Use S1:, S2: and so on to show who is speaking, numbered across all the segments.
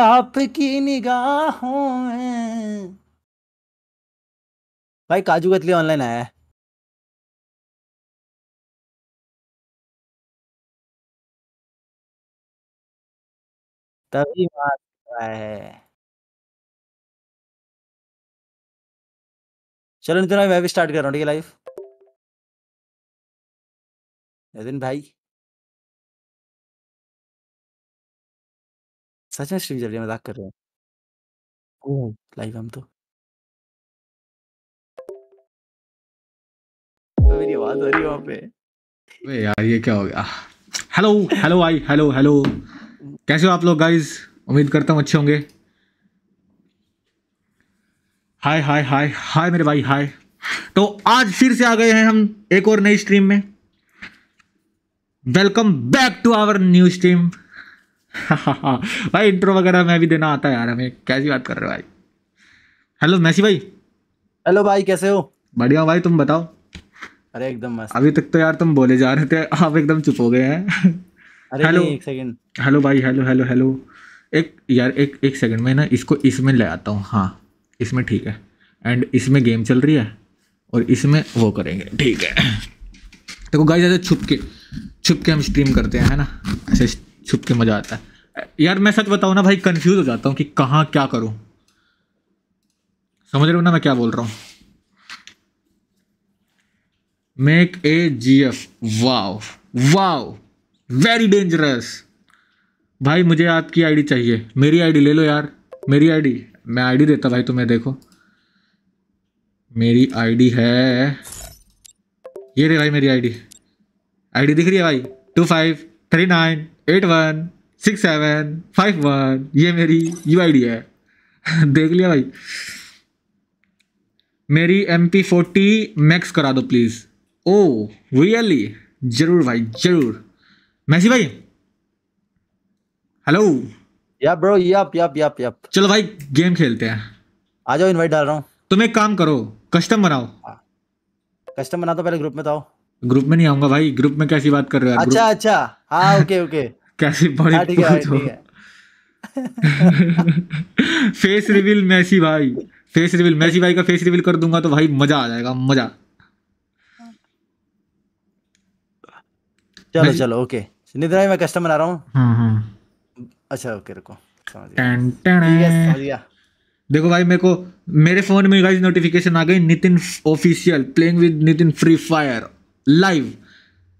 S1: आपकी निगाहों में भाई काजू कतली ऑनलाइन आया है तभी बात है चलो नितिन भाई मैं भी स्टार्ट कर रहा हूँ ठीक है लाइफ नितिन भाई सच में स्ट्रीम चल रही है, मज़ाक कर रहे हैं ओ लाइव हम तो।,
S2: तो मेरी आवाज़ आ रही है वहां पे?
S3: अबे यार ये क्या हो गया? हेलो, हेलो भाई, हेलो, हेलो। कैसे हो आप लोग गाइस उम्मीद करता हूँ अच्छे होंगे। हाय, हाय, हाय, हाय मेरे भाई हाय। तो आज फिर से आ गए हैं हम एक और नई स्ट्रीम में। Welcome back to our new stream. भाई इंट्रो वगैरह मैं भी देना आता है यार हमें कैसी बात कर रहे हो भाई हेलो मैसी भाई हेलो भाई कैसे हो बढ़िया भाई तुम बताओ
S2: अरे एकदम मस्त अभी
S3: तक तो यार तुम बोले जा रहे थे आप एकदम चुप हो गए हैं
S2: हेलो एक सेकंड
S3: हेलो भाई हेलो हेलो हेलो एक यार एक एक सेकंड में ना इसको इसमें ले आता हूँ हाँ इसमें ठीक है एंड इसमें गेम चल रही है और इसमें वो करेंगे ठीक है देखो गाइस ऐसे छुप के छुप के हम स्ट्रीम करते हैं है ना ऐसे छुप के मजा आता है यार मैं सच बताऊँ ना भाई कंफ्यूज हो जाता हूँ कि कहाँ क्या करूँ समझ रहे हो ना मैं क्या बोल रहा हूँ make a G F wow wow very dangerous भाई मुझे आपकी आईडी चाहिए मेरी आईडी ले लो यार मेरी आईडी मैं आईडी देता भाई तुम्हें देखो मेरी आईडी है ये रे भाई मेरी आईडी आईडी दिख रही है भाई two five three nine eight one six seven five one ये मेरी यू आई डी है देख लिया भाई मेरी एम पी फोर्टी मैक्स करा दो प्लीज़ ओ रियली जरूर भाई जरूर मैसी भाई हेलो या ब्रो याप याप याप याप चलो भाई गेम खेलते हैं आ जाओ इनवाइट डाल रहा हूँ तुम एक काम करो कस्टम बनाओ कस्टम बना तो पहले ग्रुप में तो आओ ग्रुप में नहीं आऊंगा भाई ग्रुप में कैसी बात कर रहे हो अच्छा
S2: अच्छा हाँ ओके ओके
S3: कैसी बड़ी हाँ, है फेस रिवील मैसी भाई फेस रिवील मैसी भाई का फेस रिवील कर दूंगा तो भाई मजा आ जाएगा मजा
S2: चलो चलो ओके निद्रा मैं कस्टमर आ रहा हूँ
S3: हाँ, हाँ।
S2: अच्छा ओके रुको
S3: देखो भाई मेरे को मेरे फोन में गाइस नोटिफिकेशन आ गई Nitin official playing with Nitin free Fire live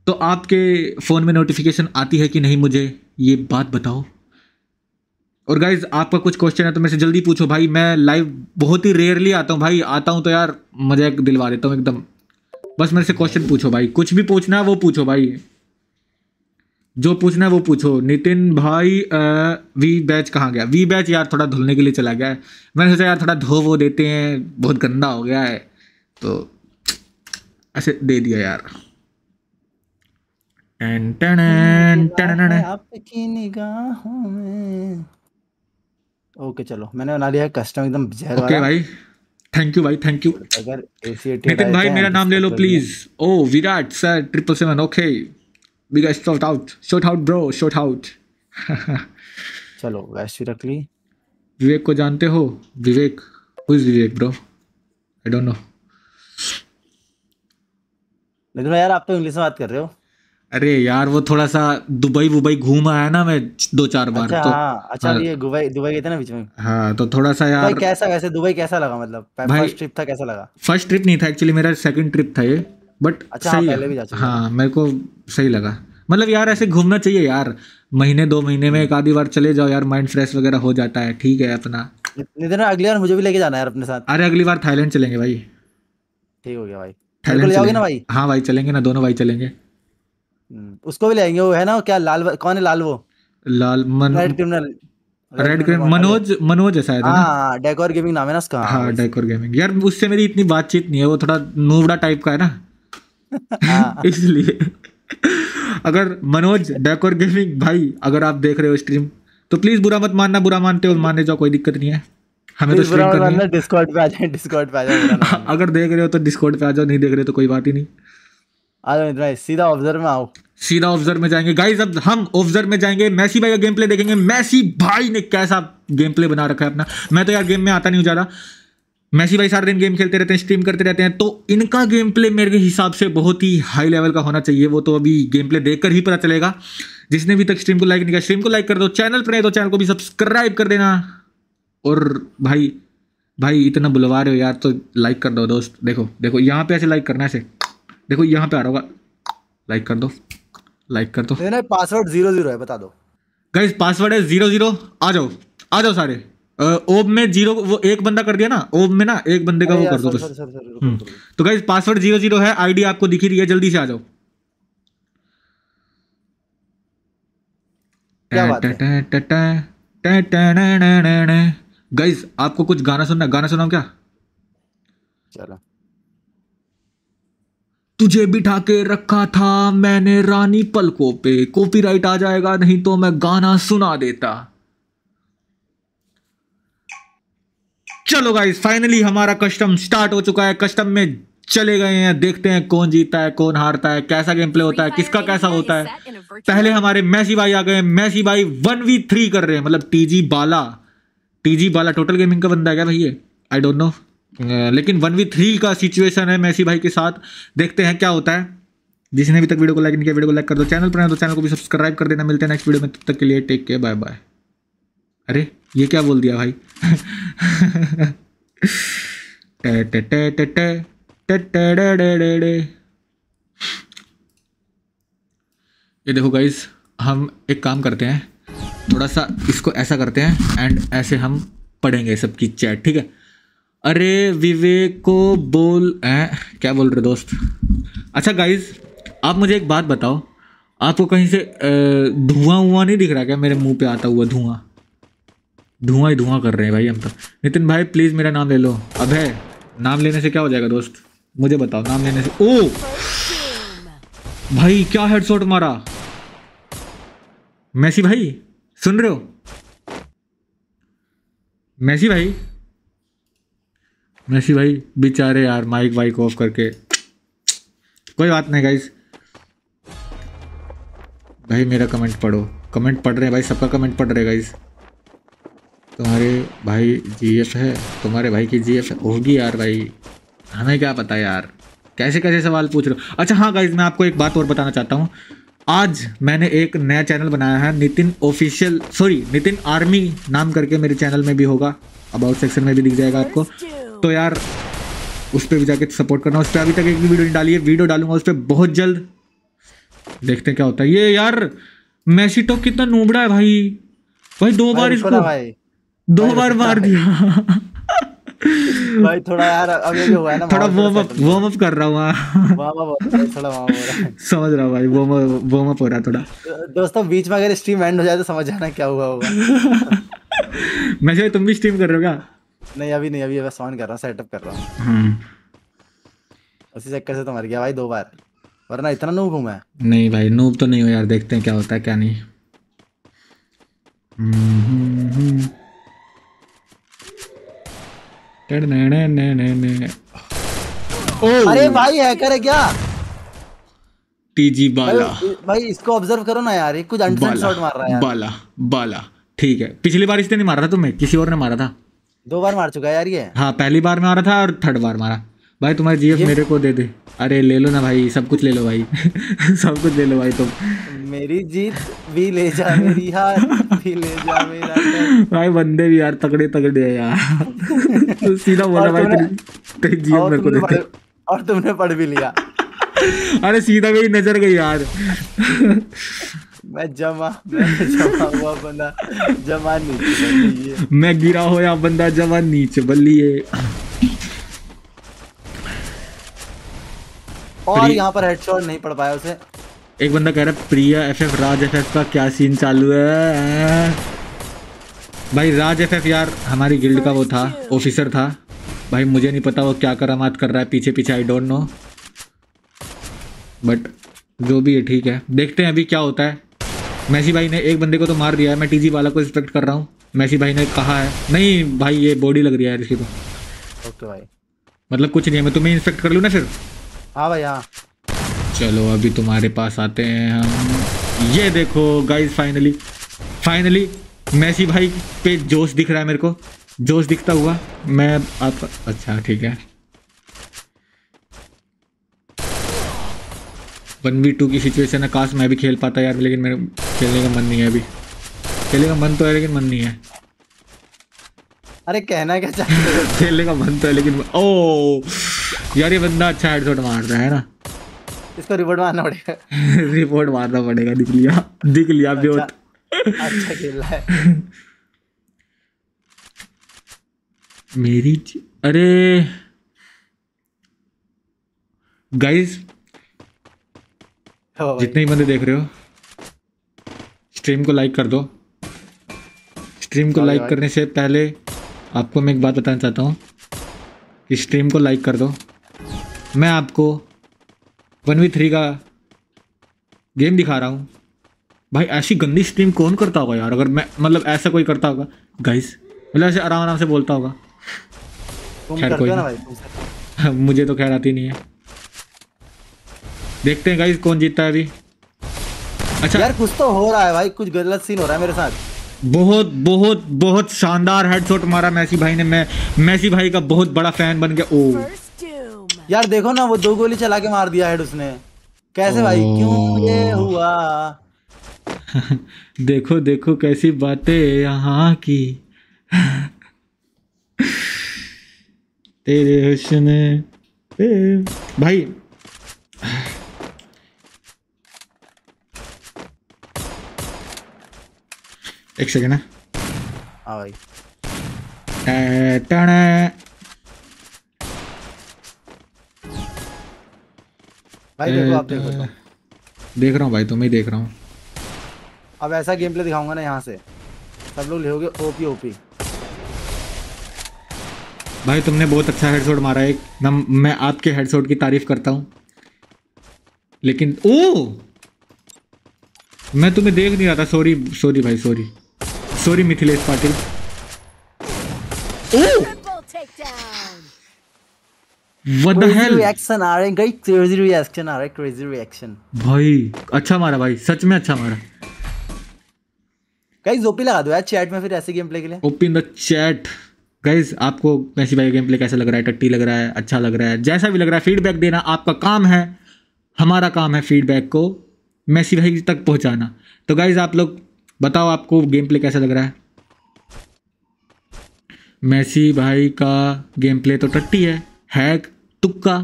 S3: तो आपके फ़ोन में नोटिफिकेशन आती है कि नहीं मुझे ये बात बताओ और गाइज आपका कुछ क्वेश्चन है तो मेरे से जल्दी पूछो भाई मैं लाइव बहुत ही रेयरली आता हूँ भाई आता हूँ तो यार मजा दिलवा देता हूँ एकदम बस मेरे से क्वेश्चन पूछो भाई कुछ भी पूछना है वो पूछो भाई जो पूछना है वो पूछो नितिन भाई आ, वी बैच कहाँ गया वी बैच यार थोड़ा धुलने के लिए चला गया है मैंने सोचा यार थोड़ा धो वो देते हैं बहुत गंदा हो गया है तो ऐसे दे दिया यार
S2: ओके चलो मैंने बना लिया कस्टम एकदम जहर ओके भाई थैंक यू भाई थैंक यू अगर एसीएटी नितिन भाई मेरा नाम ले लो
S3: प्लीज ओ Virat sir triple seven okay big shoutout shoutout bro shoutout चलो वैश्यू रख ली विवेक को जानते हो Vivek who is Vivek bro I don't know
S2: लेकिन यार आप तो इंग्लिश में बात कर रहे हो
S3: अरे यार वो थोड़ा सा दुबई वुबई घूम आया ना मैं दो चार बार अच्छा, तो हाँ, अच्छा हाँ, ये
S2: दुबई दुबई गए थे ना बीच में
S3: हाँ तो थोड़ा सा यार कैसा
S2: वैसे दुबई कैसा लगा मतलब फर्स्ट ट्रिप था कैसा लगा
S3: फर्स्ट ट्रिप नहीं था एक्चुअली मेरा सेकंड ट्रिप था ये बट अच्छा, सही हाँ, पहले भी जा चुके हाँ मेरे को सही लगा मतलब यार ऐसे घूमना चाहिए यार महीने दो महीने में एक आधी बार चले जाओ यार माइंड फ्रेश वगैरह हो जाता है ठीक है अपना
S2: नितिन अगली बार मुझे भी लेके जाना है यार अपने साथ अरे अगली बार थाईलैंड चलेंगे भाई ठीक हो गया भाई बिल्कुल जाओगे ना भाई
S3: हाँ भाई चलेंगे ना दोनों भाई चलेंगे हम्म,
S2: उसको भी लेंगे वो है ना क्या लाल कौन है लाल वो लाल मन रेड क्रिमिनल रेड ग्रेन मनोज
S3: मनोज है शायद हाँ
S2: डेकोर हाँ, गेमिंग नाम है ना उसका हाँ
S3: डेकोर गेमिंग यार उससे मेरी इतनी बातचीत नहीं है वो थोड़ा नूबड़ा टाइप का है ना हाँ। इसलिए अगर मनोज डेकोर गेमिंग भाई अगर आप देख रहे हो स्ट्रीम तो प्लीज बुरा मत मानना बुरा मानते हो मानने जाओ कोई दिक्कत नहीं है
S2: हमें तो स्ट्रीम करना है डिस्कॉर्ड पे आ जाए डिस्कॉर्ड पे आ जाए
S3: अगर देख रहे हो तो डिस्कॉर्ड पे आ जाओ नहीं देख रहे तो कोई बात ही नहीं
S2: आ जाओ भाई सीधा ऑब्जर्व में आओ
S3: सीधा ऑब्जर्व में जाएंगे गाइस अब हम ऑब्जर्व में जाएंगे मैसी भाई का गेम प्ले देखेंगे मैसी भाई ने कैसा गेम प्ले बना रखा है अपना मैं तो यार गेम में आता नहीं हूँ ज़्यादा मैसी भाई सारे दिन गेम खेलते रहते हैं स्ट्रीम करते रहते हैं तो इनका गेम प्ले मेरे हिसाब से बहुत ही हाई लेवल का होना चाहिए वो तो अभी गेम प्ले देखकर ही पता चलेगा जिसने भी तक स्ट्रीम को लाइक नहीं किया स्ट्रीम को लाइक कर दो चैनल पर नहीं तो चैनल को भी सब्सक्राइब कर देना और भाई भाई इतना बुलवा रहे हो यार तो लाइक कर दो दोस्त देखो देखो यहाँ पे ऐसे लाइक करना ऐसे देखो यहाँ पे आ रहा होगा लाइक कर दो लाइक कर दो
S2: नहीं पासवर्ड जीरो जीरो है बता दो
S3: गाइस पासवर्ड है जीरो जीरो आ जाओ आ जाओ सारे ओब में जीरो वो एक बंदा कर दिया ना ओब में ना एक बंदे का वो कर दो बस तो गाइस पासवर्ड जीरो जीरो है आईडी आपको दिखी रही है जल्दी से आ जाओ क्या बात है गाइज आपको कुछ गाना सुनना गाना सुनाओ क्या चलो तुझे बिठा के रखा था मैंने रानी पलकों पे कॉपीराइट आ जाएगा नहीं तो मैं गाना सुना देता चलो गाइस फाइनली हमारा कस्टम स्टार्ट हो चुका है कस्टम में चले गए हैं देखते हैं कौन जीतता है कौन हारता है कैसा गेम प्ले होता है किसका कैसा होता है पहले हमारे मैसी भाई आ गए मैसी भाई वन वी थ्री कर रहे हैं मतलब टीजी बाला टीजी वाला टोटल गेमिंग का बंदा है क्या भाई ये आई डोंट नो लेकिन वन वी थ्री का सिचुएशन है मैसी भाई के साथ देखते हैं क्या होता है जिसने अभी तक वीडियो को लाइक नहीं किया वीडियो को लाइक कर दो चैनल पर है तो चैनल को भी सब्सक्राइब कर देना मिलते हैं नेक्स्ट वीडियो में तब तक के लिए टेक केयर बाय बाय अरे ये क्या बोल दिया भाई ये देखो गाइज हम एक काम करते हैं थोड़ा सा इसको ऐसा करते हैं एंड ऐसे हम पढ़ेंगे सबकी चैट ठीक है अरे विवेक को बोल है क्या बोल रहे दोस्त अच्छा गाइज आप मुझे एक बात बताओ आपको कहीं से धुआं हुआ नहीं दिख रहा क्या मेरे मुंह पे आता हुआ धुआं धुआं ही धुआं कर रहे हैं भाई हम तो नितिन भाई प्लीज़ मेरा नाम ले लो अब है नाम लेने से क्या हो जाएगा दोस्त मुझे बताओ नाम लेने से ओ भाई क्या हेडशॉट मारा मैसी भाई सुन रहे हो मैसी भाई मैसी भाई बेचारे यार माइक वाइक ऑफ करके कोई बात नहीं गाइस भाई मेरा कमेंट पढ़ो कमेंट पढ़ रहे हैं भाई सबका कमेंट पढ़ रहे गाइस तुम्हारे भाई जीएफ है तुम्हारे भाई की जीएफ होगी यार भाई हमें क्या पता यार कैसे कैसे सवाल पूछ रहे हो अच्छा हाँ गाइज मैं आपको एक बात और बताना चाहता हूँ आज मैंने एक नया चैनल बनाया है Nitin official sorry Nitin army नाम करके मेरे चैनल में भी होगा अबाउट सेक्शन में भी दिख जाएगा आपको तो यार उस पर भी जाके सपोर्ट करना उस पर अभी तक एक भी वीडियो नहीं डाली है वीडियो डालूंगा उस पर बहुत जल्द देखते हैं क्या होता है ये यार मैसीटो कितना नोबड़ा है भाई भाई दो बार इसको
S2: दो बार मार दिया
S3: भाई थोड़ा यार अभी जो हुआ ना थोड़ा वार्म अप वार्म अप कर रहा हूं
S2: वार्म अप थोड़ा वार्म हो
S3: समझ रहा हूं भाई वार्म अप वार्म अप हो रहा थोड़ा
S2: दोस्तों बीच में अगर स्ट्रीम एंड हो जाए तो समझ जाना क्या हुआ होगा
S3: मैं से तुम भी स्ट्रीम कर रहे हो क्या
S2: नहीं अभी नहीं अभी बस ऑन कर रहा हूं सेटअप कर रहा हूं हम्म। उसी चक्कर से तो मर गया भाई दो बार वरना इतना नूब हूं मैं
S3: नहीं भाई नूब तो नहीं हो यार देखते हैं क्या होता है क्या नहीं हम्म, हम्म, ने ने ने ने ने।
S2: ओ। अरे भाई हैकर है क्या
S3: टीजी बाला भाई,
S2: भाई इसको ऑब्जर्व करो ना यार ये कुछ अनसेंस शॉट मार रहा है बाला
S3: बाला ठीक है पिछली बार इसने नहीं मारा था तुम्हें किसी और ने मारा था
S2: दो बार मार चुका है यार ये
S3: हाँ पहली बार मारा था और थर्ड बार मारा भाई तुम्हारा जीएफ मेरे को दे दे अरे ले लो ना भाई सब कुछ ले लो भाई सब कुछ ले लो भाई तुम
S2: मेरी जीत भी ले जा मेरी हार भी ले जा मेरा
S3: भाई बंदे भी यार तगड़े तगड़े हैं यार सीधा बोला भाई तेरी जीत मेरे को देते और तुमने पढ़ भी लिया अरे सीधा मेरी नजर गई यार
S2: मैं जमा मैं जमा हुआ बंदा जमा नीचे
S3: मैं गिरा हो या बंदा जमा नीचे बल्ली है
S2: और यहाँ पर हेडशॉट नहीं पड़ पाया उसे
S3: एक बंदा कह रहा है प्रिया एफएफ राज एफएफ का क्या सीन चालू है भाई राज एफएफ यार हमारी गिल्ड का वो था ऑफिसर था भाई मुझे नहीं पता वो क्या करामात कर रहा है पीछे पीछे आई डोंट नो बट जो भी है ठीक है देखते हैं अभी क्या होता है मैसी भाई ने एक बंदे को तो मार दिया है मैं टीजी वाला को रिस्पेक्ट कर रहा हूँ मैसी भाई ने कहा है नहीं भाई ये बॉडी लग रही है इसकी तो ओके भाई मतलब कुछ नहीं है मैं तुम्हें इंस्पेक्ट कर लूँ ना फिर हाँ भाई हाँ चलो अभी तुम्हारे पास आते हैं हम ये देखो गाइज फाइनली फाइनली मैसी भाई पे जोश दिख रहा है मेरे को जोश दिखता हुआ मैं आप अच्छा ठीक है वन बी टू की सिचुएशन है काश मैं भी खेल पाता यार लेकिन मेरे खेलने का मन नहीं है अभी खेलने का मन तो है लेकिन मन नहीं है
S2: अरे कहना क्या चाहते
S3: खेलने का मन तो है लेकिन ओ यार ये बंदा अच्छा हेडशॉट मार रहा है ना
S2: इसको रिपोर्ट मारना पड़ेगा
S3: रिपोर्ट मारना पड़ेगा दिख लिया दिख लिया अच्छा,
S2: अच्छा खेल रहा है
S3: मेरी अरे गाइस जितने ही बंदे देख रहे हो स्ट्रीम को लाइक कर दो स्ट्रीम को लाइक करने से पहले आपको मैं एक बात बताना चाहता हूँ कि स्ट्रीम को लाइक कर दो मैं आपको वन वी थ्री का गेम दिखा रहा हूँ भाई ऐसी गंदी स्ट्रीम कौन करता होगा यार अगर मैं मतलब ऐसा कोई करता होगा गाइस मतलब ऐसे आराम आराम से बोलता होगा
S1: खैर कोई ना भाई
S3: मुझे तो खैर आती नहीं है देखते हैं गाइस कौन जीतता है अभी अच्छा
S2: यार कुछ तो हो रहा है भाई कुछ गलत सीन हो रहा है मेरे साथ
S3: बहुत बहुत बहुत शानदार हेडशॉट मारा मैसी भाई ने मैं मैसी भाई का बहुत बड़ा फैन बन गया ओ First
S2: यार देखो ना वो दो गोली चला के मार दिया हेड उसने कैसे भाई क्यों ये हुआ
S3: देखो देखो कैसी बातें यहाँ की तेरे उसने भाई एक सेकेंड है
S2: हाँ। हाँ भाई
S3: भाई देखो आप देखो देख रहा हूँ भाई तुम्हें देख रहा हूँ
S2: अब ऐसा गेम प्ले दिखाऊंगा ना यहाँ से सब लोग लेोगे ओपी ओपी
S3: भाई तुमने बहुत अच्छा हेडशॉट मारा एक नम मैं आपके हेडशॉट की तारीफ करता हूँ लेकिन ओ मैं तुम्हें देख नहीं रहा था सॉरी सॉरी भाई sorry sorry Mithilesh Patil oh What the hell?
S2: Reaction आ रहे हैं गाइस क्रेजी रिएक्शन आ रहा है crazy reaction.
S3: भाई अच्छा मारा भाई सच में अच्छा मारा
S2: Guys OP लगा दो यार chat में फिर ऐसे गेम प्ले के लिए
S3: OP in the chat. Guys आपको मैसी भाई गेम प्ले कैसा लग रहा है टट्टी लग रहा है अच्छा लग रहा है जैसा भी लग रहा है feedback देना आपका काम है हमारा काम है feedback को मैसी भाई तक पहुंचाना तो गाइज आप लोग बताओ आपको गेम प्ले कैसा लग रहा है मैसी भाई का गेम प्ले तो टट्टी है हैक तुक्का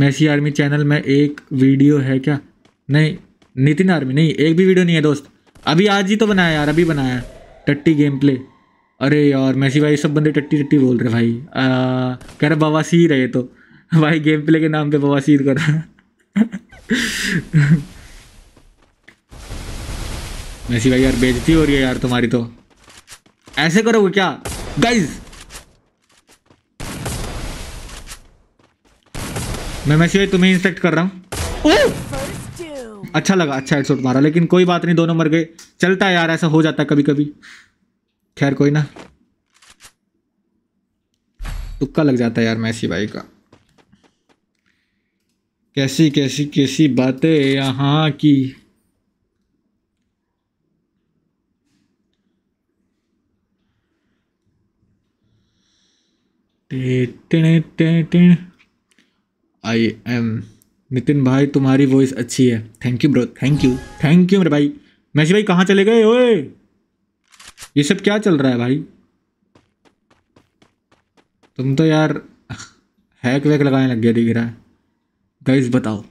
S3: मैसी आर्मी चैनल में एक वीडियो है क्या नहीं नितिन आर्मी नहीं एक भी वीडियो नहीं है दोस्त अभी आज ही तो बनाया यार अभी बनाया टट्टी गेम प्ले अरे यार मैसी भाई सब बंदे टट्टी टट्टी बोल रहे भाई आ, कह रहे बवासीर है तो भाई गेम प्ले के नाम पे बवासीर कर रहा मैसी भाई यार बेजती हो रही है यार तुम्हारी तो ऐसे करोगे क्या गाइज मैं मैसी तुम्हें इंस्पेक्ट कर रहा हूँ अच्छा लगा अच्छा हेडसोट मारा लेकिन कोई बात नहीं दोनों मर गए चलता है यार ऐसा हो जाता है कभी कभी खैर कोई ना तुक्का लग जाता है यार मैसी भाई का कैसी कैसी कैसी बातें यहाँ की टे ते टे आई एम नितिन भाई तुम्हारी वॉइस अच्छी है thank you bro thank you thank you मेरे भाई मैसी भाई कहाँ चले गए ओए ये सब क्या चल रहा है भाई तुम तो यार हैक वैक लगाने लग गया दिख रहा है गाइस बताओ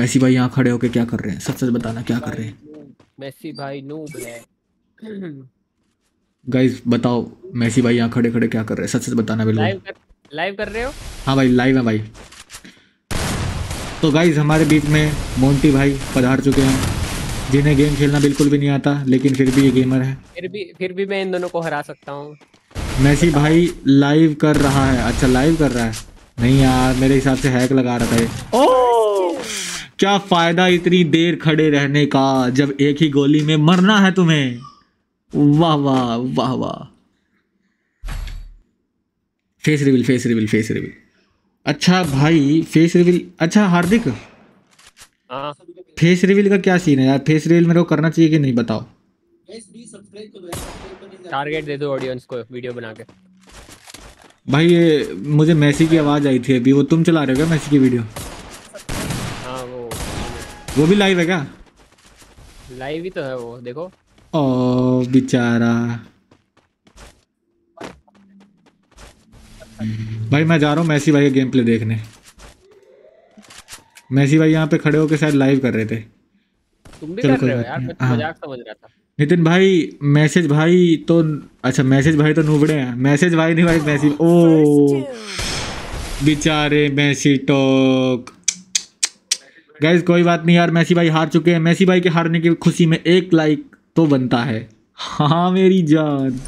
S3: मैसी भाई यहाँ खड़े होके क्या कर रहे हैं सच सच बताना क्या कर रहे हैं
S4: मैसी भाई नूब है
S3: गाइस बताओ मैसी भाई यहाँ खड़े खड़े क्या कर रहे हैं सच सच बताना बिल्कुल लाइव
S4: कर, लाइव कर रहे हो
S3: हाँ भाई लाइव है भाई तो गाइज हमारे बीच में मोन्टी भाई पधार चुके हैं जिन्हें गेम खेलना बिल्कुल भी नहीं आता लेकिन फिर भी ये गेमर है
S4: फिर भी फिर भी मैं इन दोनों को हरा सकता हूँ
S3: मैसी भाई लाइव कर रहा है अच्छा लाइव कर रहा है नहीं यार मेरे हिसाब से हैक लगा रहा है ओ oh! क्या फायदा इतनी देर खड़े रहने का जब एक ही गोली में मरना है तुम्हें वाह वाह वाह वाह face reveal face reveal face reveal अच्छा भाई फेस रिवील अच्छा हार्दिक फेस हाँ। रिवील का क्या सीन है यार फेस रिवील मेरे को करना चाहिए कि नहीं बताओ टारगेट
S4: दे दो ऑडियंस को वीडियो बना के
S3: भाई ये मुझे मैसी की आवाज आई थी अभी वो तुम चला रहे हो क्या मैसी की वीडियो हाँ वो वो भी लाइव है क्या
S4: लाइव ही तो है वो देखो
S3: ओ बेचारा भाई मैं जा रहा हूँ मैसी भाई का गेम प्ले देखने मैसी भाई यहाँ पे खड़े होकर शायद लाइव कर रहे थे
S1: तुम भी कर रहे हो यार तो हाँ। समझ रहा था
S3: नितिन भाई मैसेज भाई तो अच्छा मैसेज भाई तो नूबड़े हैं मैसेज भाई नहीं भाई मैसी oh, ओ बेचारे मैसी टॉक गैस कोई बात नहीं यार मैसी भाई हार चुके हैं मैसी भाई के हारने की खुशी में एक लाइक तो बनता है हाँ मेरी जान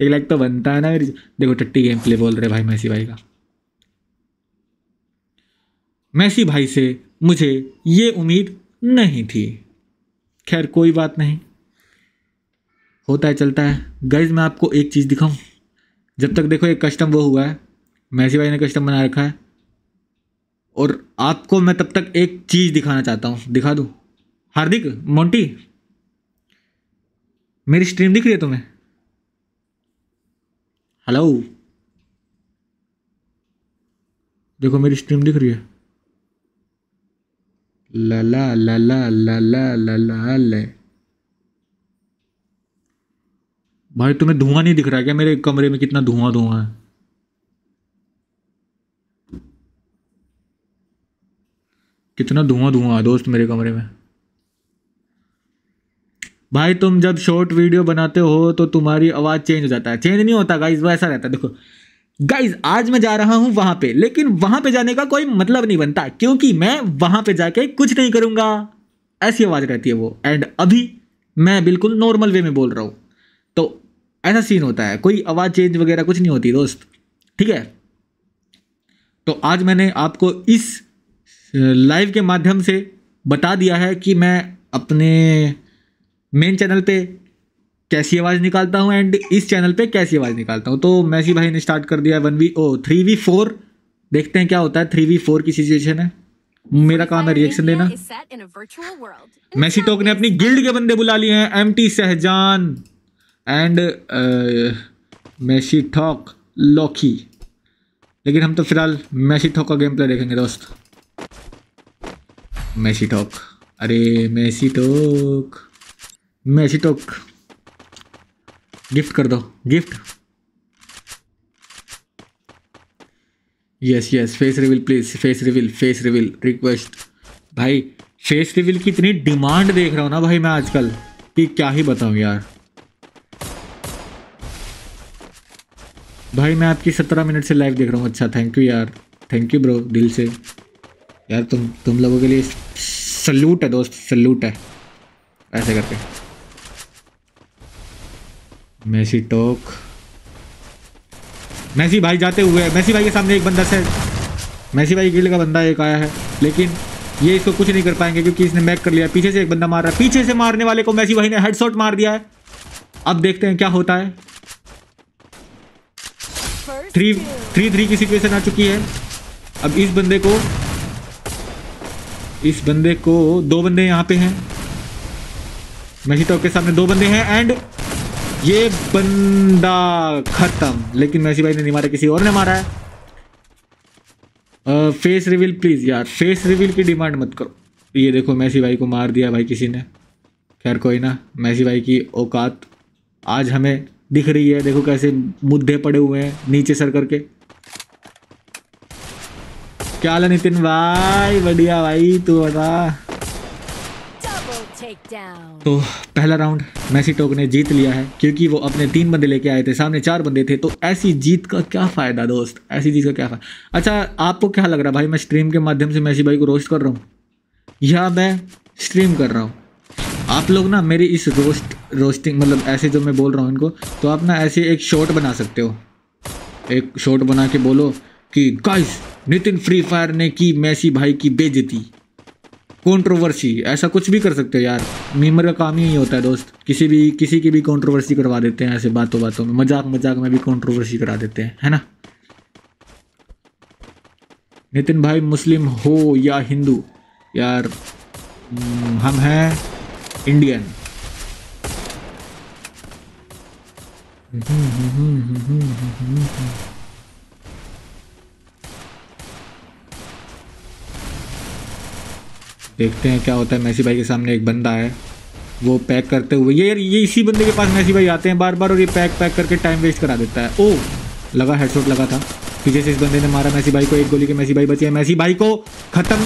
S3: एक लाइक तो बनता है ना मेरी देखो टट्टी गेम प्ले बोल रहे भाई मैसी भाई का मैसी भाई से मुझे ये उम्मीद नहीं थी खैर कोई बात नहीं होता है चलता है गर्ज मैं आपको एक चीज़ दिखाऊं जब तक देखो एक कस्टम वो हुआ है मैसी भाई ने कस्टम बना रखा है और आपको मैं तब तक एक चीज़ दिखाना चाहता हूँ दिखा दूँ हार्दिक मोंटी मेरी स्ट्रीम दिख रही है तुम्हें हेलो देखो मेरी स्ट्रीम दिख रही है लला लला लला लला ले भाई तुम्हें धुआं नहीं दिख रहा क्या मेरे कमरे में कितना धुआं धुआं है कितना धुआं धुआं है दोस्त मेरे कमरे में भाई तुम जब शॉर्ट वीडियो बनाते हो तो तुम्हारी आवाज़ चेंज हो जाता है चेंज नहीं होता गाइज वो ऐसा रहता है देखो गाइज आज मैं जा रहा हूँ वहाँ पे लेकिन वहाँ पे जाने का कोई मतलब नहीं बनता क्योंकि मैं वहाँ पे जाके कुछ नहीं करूँगा ऐसी आवाज़ रहती है वो एंड अभी मैं बिल्कुल नॉर्मल वे में बोल रहा हूँ तो ऐसा सीन होता है कोई आवाज़ चेंज वगैरह कुछ नहीं होती दोस्त ठीक है तो आज मैंने आपको इस लाइव के माध्यम से बता दिया है कि मैं अपने मेन चैनल पे कैसी आवाज़ निकालता हूँ एंड इस चैनल पे कैसी आवाज़ निकालता हूँ तो मैसी भाई ने स्टार्ट कर दिया वन वी ओ थ्री वी फोर देखते हैं क्या होता है थ्री वी फोर की सिचुएशन है मेरा काम है रिएक्शन देना मैसी टोक ने अपनी गिल्ड के बंदे बुला लिए हैं एम टी सहजान एंड uh, मैसी ठॉक लॉकी लेकिन हम तो फिलहाल मैसी ठॉक का गेम प्ले देखेंगे दोस्त मैसी टॉक अरे मैसी टॉक ऐसी टॉक गिफ्ट कर दो gift yes yes face reveal please face reveal face reveal request भाई फेस रिविल की इतनी डिमांड देख रहा हूँ ना भाई मैं आजकल कि क्या ही बताऊँ यार भाई मैं आपकी सत्रह मिनट से लाइव देख रहा हूँ अच्छा थैंक यू यार थैंक यू ब्रो दिल से यार तुम तुम लोगों के लिए सल्यूट है दोस्त सल्यूट है ऐसे करके मैसी टोक मैसी भाई जाते हुए मैसी भाई के सामने एक बंदा से मैसी भाई गिल का बंदा एक आया है लेकिन ये इसको कुछ नहीं कर पाएंगे क्योंकि इसने मैक कर लिया पीछे से एक बंदा मार रहा है पीछे से मारने वाले को मैसी भाई ने हेडशॉट मार दिया है अब देखते हैं क्या होता है थ्री थ्री थ्री की सिचुएशन आ चुकी है अब इस बंदे को इस बंदे को दो बंदे यहाँ पे हैं मैसी टॉक के सामने दो बंदे हैं एंड ये बंदा खत्म लेकिन नशी भाई ने नहीं मारा किसी और ने मारा है आ, फेस रिवील प्लीज़ यार फेस रिवील की डिमांड मत करो ये देखो मैसी भाई को मार दिया भाई किसी ने खैर कोई ना मैसी भाई की औकात आज हमें दिख रही है देखो कैसे मुद्दे पड़े हुए हैं नीचे सर करके क्या हाल है नितिन भाई बढ़िया भाई तू बता
S1: तो
S3: पहला राउंड मैसी टोक ने जीत लिया है क्योंकि वो अपने तीन बंदे लेके आए थे सामने चार बंदे थे तो ऐसी जीत का क्या फ़ायदा दोस्त ऐसी जीत का क्या फ़ायदा अच्छा आपको क्या लग रहा है भाई मैं स्ट्रीम के माध्यम से मैसी भाई को रोस्ट कर रहा हूँ या मैं स्ट्रीम कर रहा हूँ आप लोग ना मेरी इस रोस्ट रोस्टिंग मतलब ऐसे जो मैं बोल रहा हूँ इनको तो आप ना ऐसे एक शॉर्ट बना सकते हो एक शॉट बना के बोलो कि गाइस नितिन फ्री फायर ने की मैसी भाई की बेजती कंट्रोवर्सी ऐसा कुछ भी कर सकते हो यार मीमर का काम ही होता है दोस्त किसी भी किसी की भी कंट्रोवर्सी करवा देते हैं ऐसे बातों बातों में मजाक मजाक में भी कंट्रोवर्सी करा देते हैं है ना नितिन भाई मुस्लिम हो या हिंदू यार हम्म, हम हैं इंडियन
S1: हम्म hmm
S4: hmm hmm hmm hmm, hmm, हम्म।
S3: देखते हैं क्या होता है मैसी भाई के सामने एक बंदा है वो पैक करते हुए ये यार ये इसी बंदे के पास मैसी भाई आते हैं बार बार और ये पैक पैक करके टाइम वेस्ट करा देता है ओ लगा हेडशॉट लगा था पीछे से इस बंदे ने मारा मैसी भाई को एक गोली के मैसी भाई बची है मैसी भाई को ख़त्म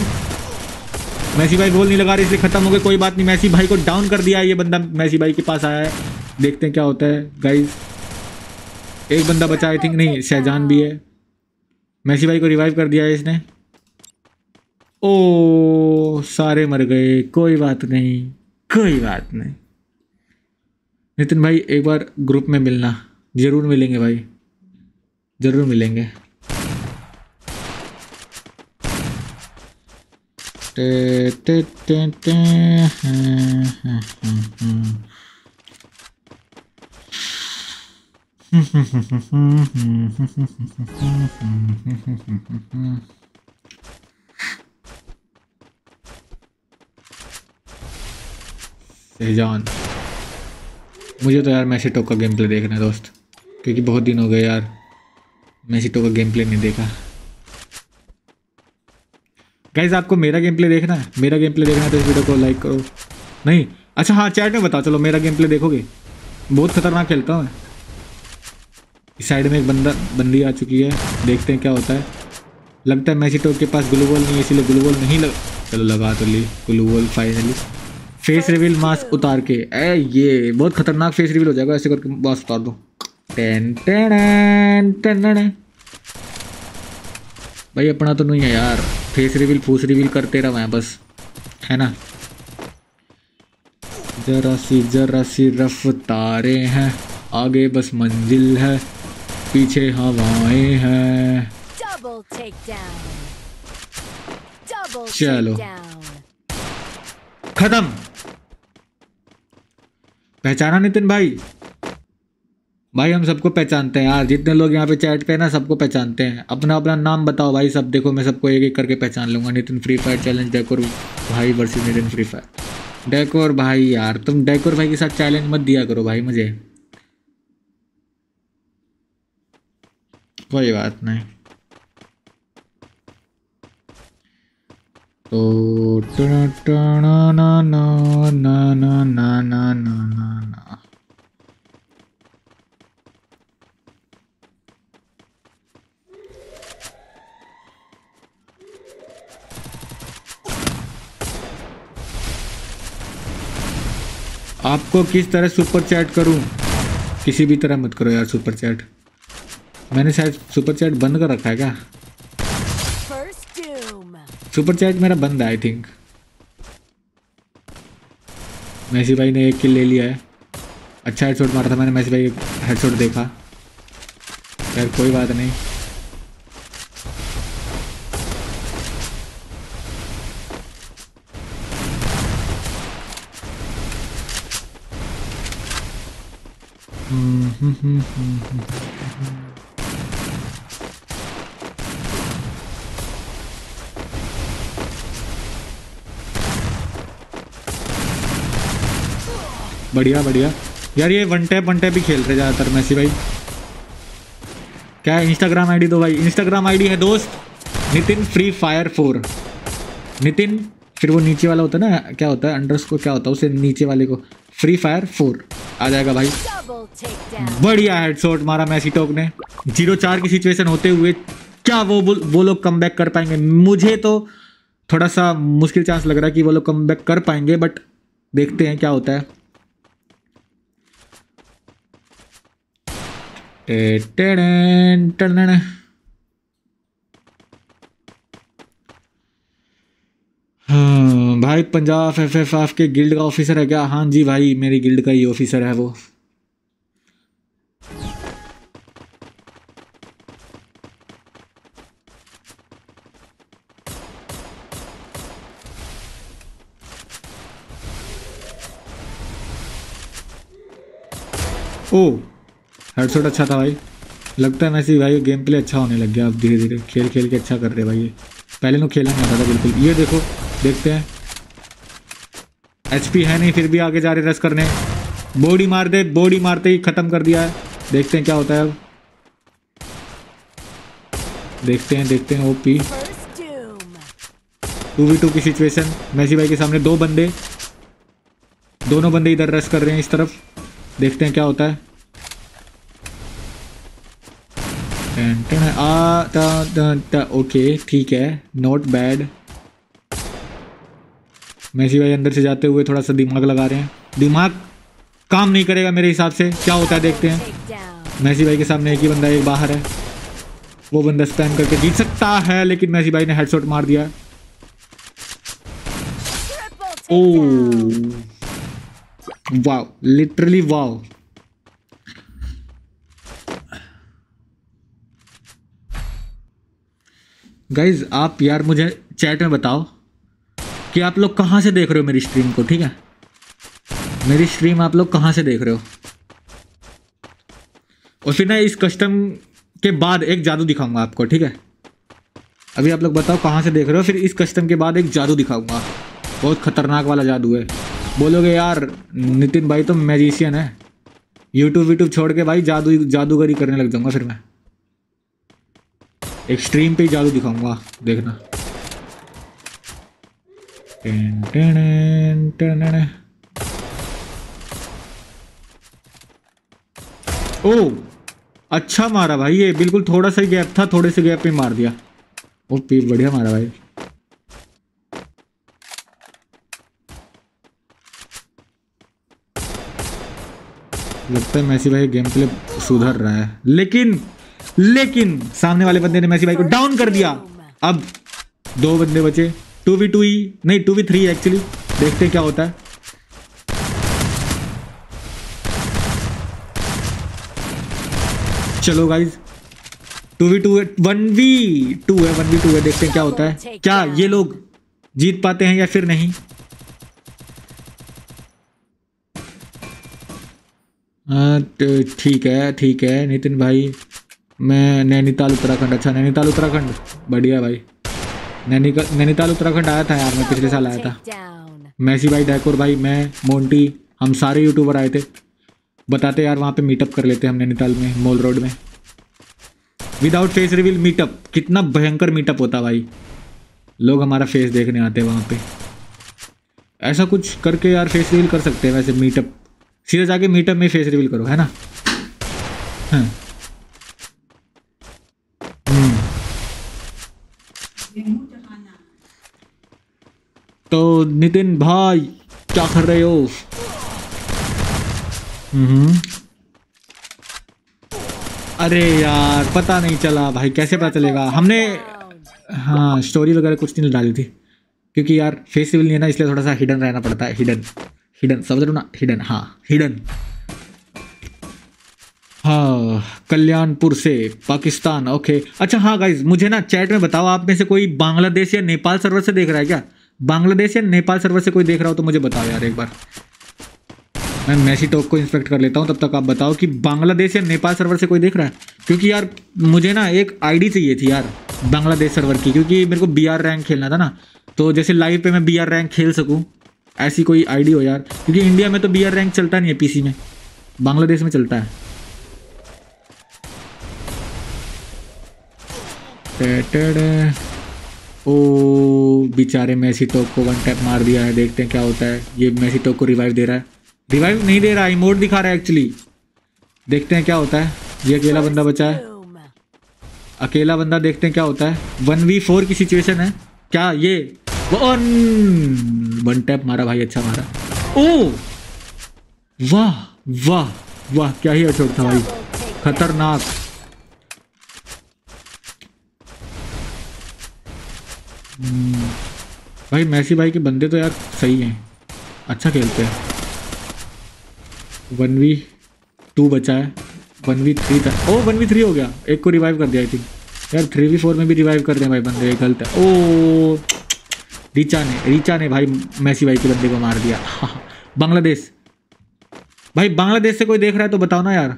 S3: मैसी भाई गोल नहीं लगा रहे इसलिए ख़त्म हो गए कोई बात नहीं मैसी भाई को डाउन कर दिया है ये बंदा मैसी भाई के पास आया है देखते हैं क्या होता है गाइज एक बंदा बचा आई थिंक नहीं शहजान भी है मैसी भाई को रिवाइव कर दिया है इसने ओ सारे मर गए कोई बात नहीं कोई बात नहीं नितिन भाई एक बार ग्रुप में मिलना ज़रूर मिलेंगे भाई ज़रूर मिलेंगे ते ते ते ते हम्म हाँ, हम्म हाँ, हम्म हाँ, हम्म हम्म रिजान मुझे तो यार मैसीटो का गेम प्ले देखना है दोस्त क्योंकि बहुत दिन हो गए यार मैसीटो का गेम प्ले नहीं देखा गाइज आपको मेरा गेम प्ले देखना है मेरा गेम प्ले देखना है तो इस वीडियो को लाइक करो नहीं अच्छा हाँ चैट में बताओ चलो मेरा गेम प्ले देखोगे बहुत खतरनाक खेलता हूँ इस साइड में एक बंदा बंदी आ चुकी है देखते हैं क्या होता है लगता है मैसीटो के पास ग्लूबॉल नहीं है इसीलिए ग्लूबॉल नहीं लग चलो लगा तो ली gloo wall finally face reveal mask उतार के ए ये बहुत खतरनाक फेस रिवील हो जाएगा ऐसे करके मास्क उतार दो टेन टेन टेन भाई अपना तो नहीं है यार फेस रिवील फूस रिवील करते रहा मैं बस है ना जरा सी जरा सी रफ तारे हैं आगे बस मंजिल है पीछे हवाएं हैं चलो खत्म पहचाना नितिन भाई भाई हम सबको पहचानते हैं यार जितने लोग यहाँ पे चैट पे ना सबको पहचानते हैं अपना अपना नाम बताओ भाई सब देखो मैं सबको एक एक करके पहचान लूँगा Nitin free fire challenge decor भाई versus Nitin free fire decor भाई यार तुम डेकोर भाई के साथ चैलेंज मत दिया करो भाई मुझे कोई बात नहीं आपको किस तरह सुपर चैट करूं किसी भी तरह मत करो यार सुपर चैट मैंने शायद सुपर चैट बंद कर रखा है क्या सुपर चार्ज मेरा बंद है आई थिंक मैसी भाई ने एक किल ले लिया है अच्छा हेडशॉट मारा था मैंने मैसी भाई हेडशॉट देखा यार कोई बात नहीं
S1: हम्म hmm hmm hmm, hmm, hmm, हम्म।
S3: बढ़िया बढ़िया यार ये वन टैप वन टैप भी खेल रहे ज़्यादातर मैसी भाई क्या है इंस्टाग्राम आईडी दो भाई इंस्टाग्राम आईडी है दोस्त Nitin free fire four Nitin फिर वो नीचे वाला होता है ना क्या होता है अंडर क्या होता है उसे नीचे वाले को फ्री फायर फोर आ जाएगा भाई बढ़िया हेडशॉट मारा मैसी टॉक ने जीरो चार की सिचुएशन होते हुए क्या वो वो लोग कम बैक कर पाएंगे मुझे तो थोड़ा सा मुश्किल चांस लग रहा है कि वो लोग कम बैक कर पाएंगे बट देखते हैं क्या होता है हम्म, भाई पंजाब एफ एफ एफ के गिल्ड का ऑफिसर है क्या हाँ जी भाई मेरी गिल्ड का ही ऑफिसर है वो ओ हेडशॉट अच्छा था भाई लगता है वैसे भाई गेम प्ले अच्छा होने लग गया अब धीरे धीरे खेल खेल के अच्छा कर रहे भाई ये पहले ना खेलना नहीं आता था बिल्कुल ये देखो देखते हैं एच है नहीं फिर भी आगे जा रहे रस करने बॉडी मार दे बॉडी मारते ही ख़त्म कर दिया है देखते हैं क्या होता है अब देखते हैं देखते हैं ओपी टू वी टू की सिचुएशन मैसी भाई के सामने दो बंदे दोनों बंदे इधर रस कर रहे हैं इस तरफ देखते हैं क्या होता है ओके ठीक है नॉट बैड मैसी भाई अंदर से जाते हुए थोड़ा सा दिमाग लगा रहे हैं दिमाग काम नहीं करेगा मेरे हिसाब से क्या होता है देखते हैं मैसी भाई के सामने एक ही बंदा एक बाहर है वो बंदा स्पैन करके जीत सकता है लेकिन मैसी भाई ने हेडशॉट मार दिया oh wow literally wow guys आप यार मुझे चैट में बताओ कि आप लोग कहाँ से देख रहे हो मेरी स्ट्रीम को ठीक है मेरी स्ट्रीम आप लोग कहाँ से देख रहे हो और फिर ना इस कस्टम के बाद एक जादू दिखाऊंगा आपको ठीक है अभी आप लोग बताओ कहाँ से देख रहे हो फिर इस कस्टम के बाद एक जादू दिखाऊंगा बहुत खतरनाक वाला जादू है बोलोगे यार नितिन भाई तो मैजिशियन है यूट्यूब वीट्यूब छोड़ के भाई जादू जादूगरी करने लग जाऊँगा फिर मैं एक्सट्रीम पे जादू दिखाऊंगा देखना ten ten ten ten oh अच्छा मारा भाई ये बिल्कुल थोड़ा सा गैप था थोड़े से गैप पे मार दिया ओ पी बढ़िया मारा भाई लगता है मैसी भाई गेम प्ले सुधर रहा है लेकिन लेकिन सामने वाले बंदे ने मैसी भाई को डाउन कर दिया अब दो बंदे बचे टू वी टू ही नहीं टू वी थ्री एक्चुअली देखते क्या होता है चलो गाइज टू वी टू है वन वी टू है वन वी टू है देखते हैं क्या होता है क्या ये लोग जीत पाते हैं या फिर नहीं हाँ, तो ठीक है ठीक है नितिन भाई मैं नैनीताल उत्तराखंड अच्छा नैनीताल उत्तराखंड बढ़िया भाई नैनी नैनीताल उत्तराखंड आया था यार मैं पिछले साल आया था मैसी भाई डैकोर भाई मैं मोन्टी हम सारे यूट्यूबर आए थे बताते यार वहाँ पे मीटअप कर लेते हम नैनीताल में मॉल रोड में विदाउट फेस रिवील मीटअप कितना भयंकर मीटअप होता भाई लोग हमारा फेस देखने आते हैं वहाँ पे ऐसा कुछ करके यार फेस रिवील कर सकते हैं वैसे मीटअप सीधे जाके मीटअप में फेस रिवील करो है ना हाँ तो नितिन भाई क्या कर रहे हो हम्म अरे यार पता नहीं चला भाई कैसे पता चलेगा हमने हाँ स्टोरी वगैरह कुछ नहीं डाली थी क्योंकि यार फेस सिविल नहीं है ना इसलिए थोड़ा सा हिडन रहना पड़ता है हिडन हिडन समझ रहे ना हिडन हाँ हिडन हाँ कल्याणपुर से पाकिस्तान ओके अच्छा हाँ गाइज मुझे ना चैट में बताओ आप में से कोई बांग्लादेश या नेपाल सर्वर से देख रहा है क्या बांग्लादेश या नेपाल सर्वर से कोई देख रहा हो तो मुझे बताओ यार एक बार मैं मैसी टॉक को इंस्पेक्ट कर लेता हूँ तब तक आप बताओ कि बांग्लादेश या नेपाल सर्वर से कोई देख रहा है क्योंकि यार मुझे ना एक आईडी चाहिए थी यार बांग्लादेश सर्वर की क्योंकि मेरे को बी आर रैंक खेलना था ना तो जैसे लाइव पे मैं बी आर रैंक खेल सकूँ ऐसी कोई आईडी हो यार क्योंकि इंडिया में तो बी आर रैंक चलता नहीं है पी में बांग्लादेश में चलता है टे टे टे। ओ बेचारे मैसी टॉप को वन टैप मार दिया है देखते हैं क्या होता है ये मैसी टॉप को रिवाइव दे रहा है रिवाइव नहीं दे रहा है इमोट दिखा रहा है एक्चुअली देखते हैं क्या होता है ये अकेला बंदा बचा है अकेला बंदा देखते हैं क्या होता है वन वी फोर की सिचुएशन है क्या ये वन वन टैप मारा भाई अच्छा मारा ओ वाह वाह वाह क्या ही अशोक था भाई खतरनाक हम्म। भाई मैसी भाई के बंदे तो यार सही हैं अच्छा खेलते हैं वन वी टू बचा है वन वी थ्री था ओ वन वी थ्री हो गया एक को रिवाइव कर दिया आई थिंक यार थ्री वी फोर में भी रिवाइव कर दिया भाई बंदे गलत है ओ रीचा ने रीचा ने भाई मैसी भाई के बंदे को मार दिया बांग्लादेश भाई बांग्लादेश से कोई देख रहा है तो बताओ ना यार